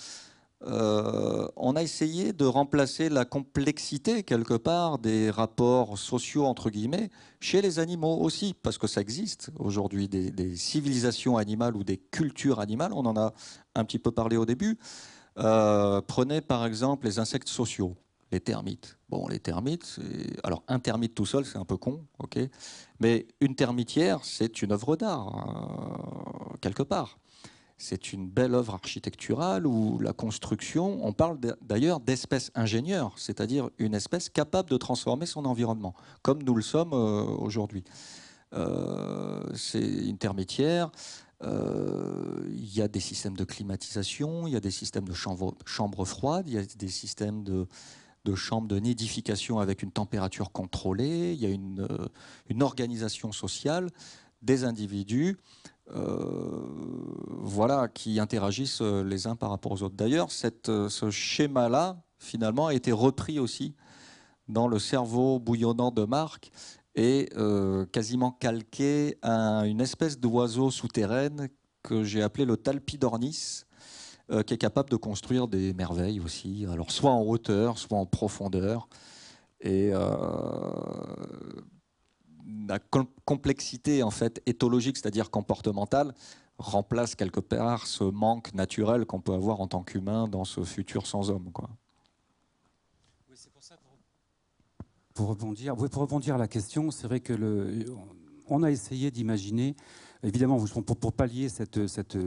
euh, on a essayé de remplacer la complexité quelque part des rapports sociaux entre guillemets chez les animaux aussi parce que ça existe aujourd'hui des, civilisations animales ou des cultures animales on en a un petit peu parlé au début euh, prenez par exemple les insectes sociaux les termites bon les termites alors un termite tout seul c'est un peu con ok mais une termitière c'est une œuvre d'art hein, quelque part c'est une belle œuvre architecturale où la construction, on parle d'ailleurs d'espèce ingénieure, c'est-à-dire une espèce capable de transformer son environnement, comme nous le sommes euh, aujourd'hui. Euh, c'est intermédiaire. Euh, il y a des systèmes de climatisation, il y a des systèmes de chambres chambre froides, il y a des systèmes de, chambres de nidification avec une température contrôlée, il y a une organisation sociale des individus euh, voilà, qui interagissent euh, les uns par rapport aux autres. D'ailleurs, euh, ce schéma-là, finalement, a été repris aussi dans le cerveau bouillonnant de Marc et quasiment calqué à une espèce d'oiseau souterraine que j'ai appelé le talpidornis, qui est capable de construire des merveilles aussi, alors soit en hauteur, soit en profondeur. Et la complexité en fait éthologique, c'est-à-dire comportementale, remplace quelque part ce manque naturel qu'on peut avoir en tant qu'humain dans ce futur sans homme. Quoi. pour rebondir, pour à la question, c'est vrai que le, on a essayé d'imaginer évidemment, pour, pour pallier cette, cette,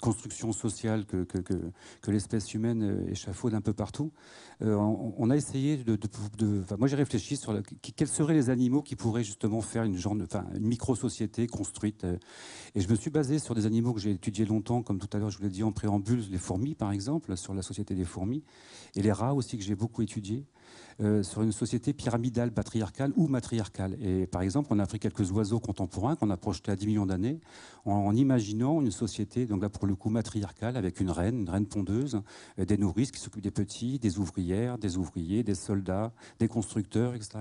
construction sociale que, que, l'espèce humaine euh, échafaude un peu partout, euh, on, a essayé de. moi, j'ai réfléchi sur quels seraient les animaux qui pourraient justement faire une, micro-société construite. Euh. et je me suis basé sur des animaux que j'ai étudiés longtemps, comme tout à l'heure, je vous l'ai dit en préambule, les fourmis, par exemple, sur la société des fourmis, et les rats aussi que j'ai beaucoup étudiés. Euh, sur une société pyramidale, patriarcale ou matriarcale. Et par exemple, on a pris quelques oiseaux contemporains qu'on a projetés à 10 millions d'années en, imaginant une société, donc là pour le coup matriarcale, avec une reine, une reine pondeuse, euh, des nourrices qui s'occupent des petits, des ouvrières, des ouvriers, des soldats, des constructeurs, etc.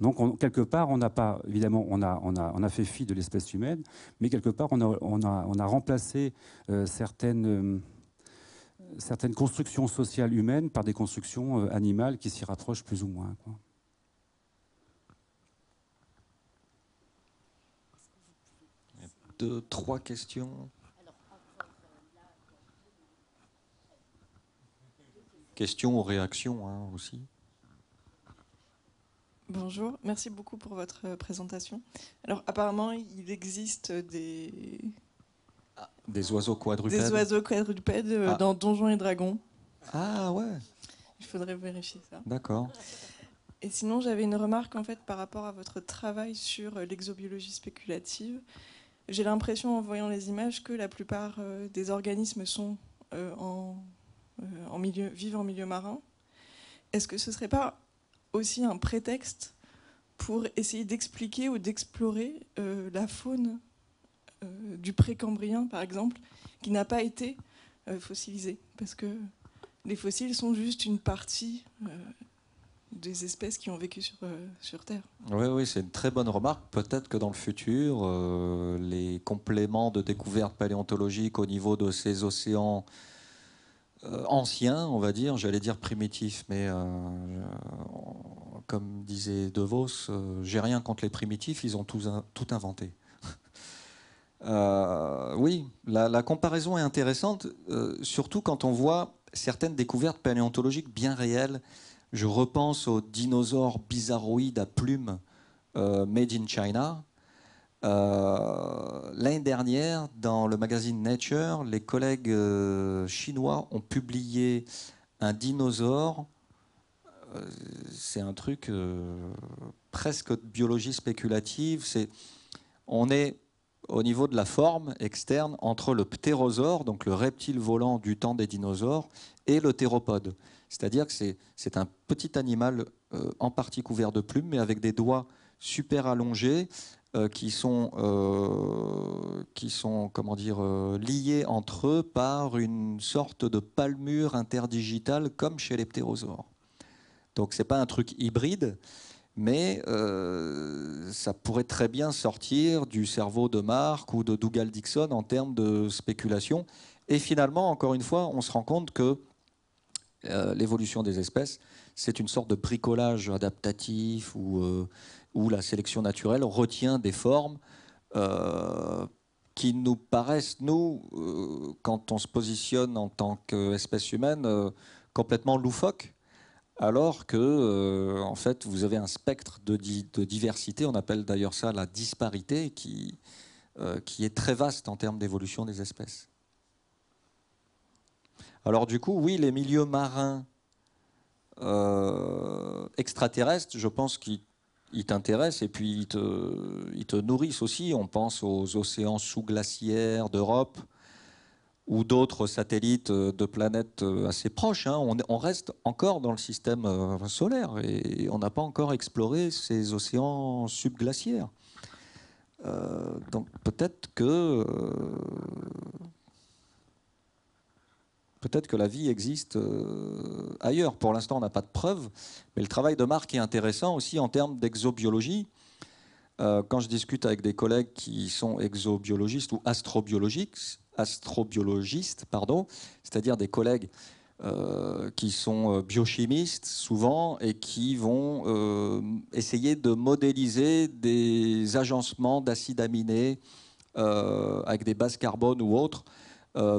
Donc quelque part, on n'a pas, évidemment, on a, on, a, on a fait fi de l'espèce humaine, mais quelque part, on a, on a, on a remplacé euh, certaines certaines constructions sociales humaines par des constructions euh, animales qui s'y rapprochent plus ou moins. Quoi. Deux, trois questions. Questions ou réactions hein, aussi. Bonjour, merci beaucoup pour votre euh, présentation. Alors apparemment, il existe des, des oiseaux quadrupèdes Des oiseaux quadrupèdes euh, ah. dans Donjons et Dragons. Ah ouais Il faudrait vérifier ça. D'accord. Et sinon, j'avais une remarque en fait par rapport à votre travail sur euh, l'exobiologie spéculative. J'ai l'impression en voyant les images que la plupart euh, des organismes sont en, milieu, vivent en milieu marin. Est-ce que ce ne serait pas aussi un prétexte pour essayer d'expliquer ou d'explorer la faune euh, du précambrien, par exemple, qui n'a pas été euh, fossilisé, parce que les fossiles sont juste une partie euh, des espèces qui ont vécu sur, sur Terre. Oui, oui, c'est une très bonne remarque. Peut-être que dans le futur, les compléments de découvertes paléontologiques au niveau de ces océans anciens, on va dire, j'allais dire primitifs, mais comme disait De Vos, j'ai rien contre les primitifs, ils ont tout inventé. Euh, oui, la, comparaison est intéressante, euh, surtout quand on voit certaines découvertes paléontologiques bien réelles. Je repense aux dinosaures bizarroïde à plumes euh, made in China. L'année dernière, dans le magazine Nature, les collègues chinois ont publié un dinosaure. C'est un truc presque de biologie spéculative. C'est on est au niveau de la forme externe entre le ptérosaure, donc le reptile volant du temps des dinosaures, et le théropode. C'est-à-dire que c'est un petit animal euh, en partie couvert de plumes, mais avec des doigts super allongés euh, qui sont, euh, qui sont comment dire, liés entre eux par une sorte de palmure interdigitale comme chez les ptérosaures. Donc ce n'est pas un truc hybride, mais euh, ça pourrait très bien sortir du cerveau de Marc ou de Dougal Dixon en termes de spéculation. Et finalement, encore une fois, on se rend compte que euh, l'évolution des espèces, c'est une sorte de bricolage adaptatif euh, où, la sélection naturelle retient des formes qui nous paraissent, nous, quand on se positionne en tant qu'espèce humaine, complètement loufoques alors que euh, en fait vous avez un spectre de, diversité, on appelle d'ailleurs ça la disparité, euh, qui, est très vaste en termes d'évolution des espèces. Alors du coup, oui, les milieux marins euh, extraterrestres, je pense qu'ils t'intéressent et puis ils te, nourrissent aussi. On pense aux océans sous-glaciaires d'Europe, ou d'autres satellites euh, de planètes euh, assez proches. Hein. On, on, reste encore dans le système euh, solaire et on n'a pas encore exploré ces océans subglaciaires. donc peut-être que peut-être que la vie existe ailleurs. Pour l'instant, on n'a pas de preuves, mais le travail de Marc est intéressant aussi en termes d'exobiologie. quand je discute avec des collègues qui sont exobiologistes ou astrobiologiques, astrobiologistes, pardon, c'est-à-dire des collègues euh, qui sont euh, biochimistes souvent et qui vont euh, essayer de modéliser des agencements d'acides aminés avec des bases carbone ou autres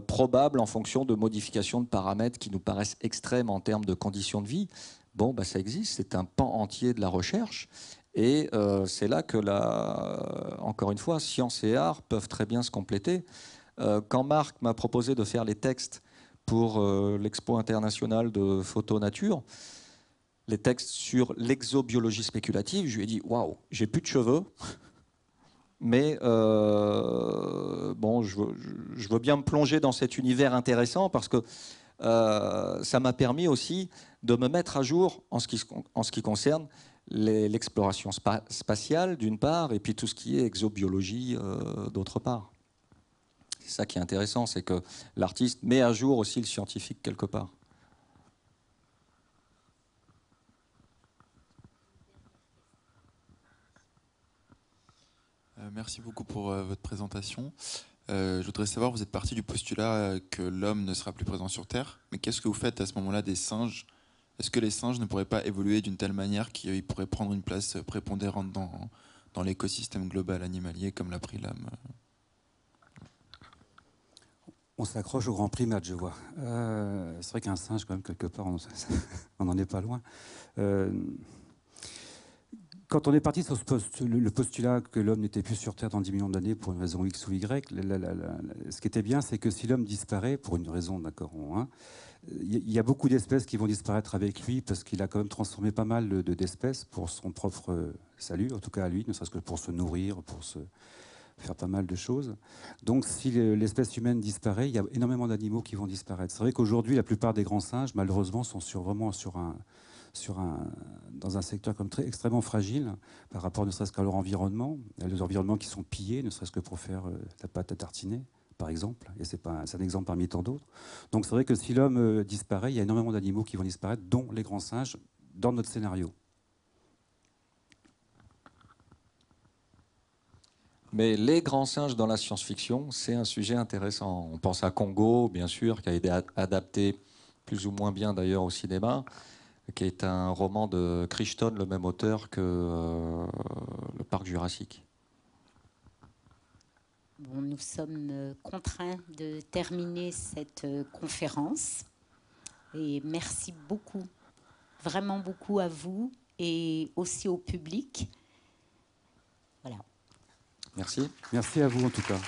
probables en fonction de modifications de paramètres qui nous paraissent extrêmes en termes de conditions de vie. Bon, bah, ça existe, c'est un pan entier de la recherche. Et c'est là que, la, encore une fois, science et art peuvent très bien se compléter. Euh, quand Marc m'a proposé de faire les textes pour euh, l'expo internationale de photo nature, les textes sur l'exobiologie spéculative, je lui ai dit waouh, j'ai plus de cheveux, mais euh, bon, je veux, bien me plonger dans cet univers intéressant parce que ça m'a permis aussi de me mettre à jour en ce qui, concerne l'exploration spatiale d'une part et puis tout ce qui est exobiologie d'autre part. C'est ça qui est intéressant, c'est que l'artiste met à jour aussi le scientifique quelque part. Euh, merci beaucoup pour euh, votre présentation. Euh, je voudrais savoir, vous êtes parti du postulat que l'homme ne sera plus présent sur Terre, mais qu'est-ce que vous faites à ce moment-là des singes Est-ce que les singes ne pourraient pas évoluer d'une telle manière qu'ils pourraient prendre une place prépondérante dans, dans l'écosystème global animalier comme l'a pris l'âme on s'accroche au grand primate, je vois. Euh, c'est vrai qu'un singe, quand même, quelque part, on n'en est pas loin. Euh, quand on est parti sur le postulat que l'homme n'était plus sur Terre dans 10 millions d'années pour une raison X ou Y, ce qui était bien, c'est que si l'homme disparaît, pour une raison, d'accord, hein, il hein, il y a beaucoup d'espèces qui vont disparaître avec lui parce qu'il a quand même transformé pas mal d'espèces de, pour son propre euh, salut, en tout cas à lui, ne serait-ce que pour se nourrir, pour se faire pas mal de choses. Donc si l'espèce humaine disparaît, il y a énormément d'animaux qui vont disparaître. C'est vrai qu'aujourd'hui, la plupart des grands singes, malheureusement, sont sur, vraiment sur un, sur un, dans un secteur comme très, extrêmement fragile par rapport ne serait-ce qu'à leur environnement, à les environnements qui sont pillés, ne serait-ce que pour faire euh, la pâte à tartiner par exemple, et c'est un exemple parmi tant d'autres. Donc c'est vrai que si l'homme euh, disparaît, il y a énormément d'animaux qui vont disparaître, dont les grands singes, dans notre scénario. Mais les grands singes dans la science-fiction, c'est un sujet intéressant. On pense à Congo, bien sûr, qui a été adapté plus ou moins bien d'ailleurs au cinéma, qui est un roman de Crichton, le même auteur que euh, Le Parc Jurassique. nous sommes euh, contraints de terminer cette euh, conférence. Et merci beaucoup, vraiment beaucoup à vous et aussi au public. Merci. Merci à vous en tout cas.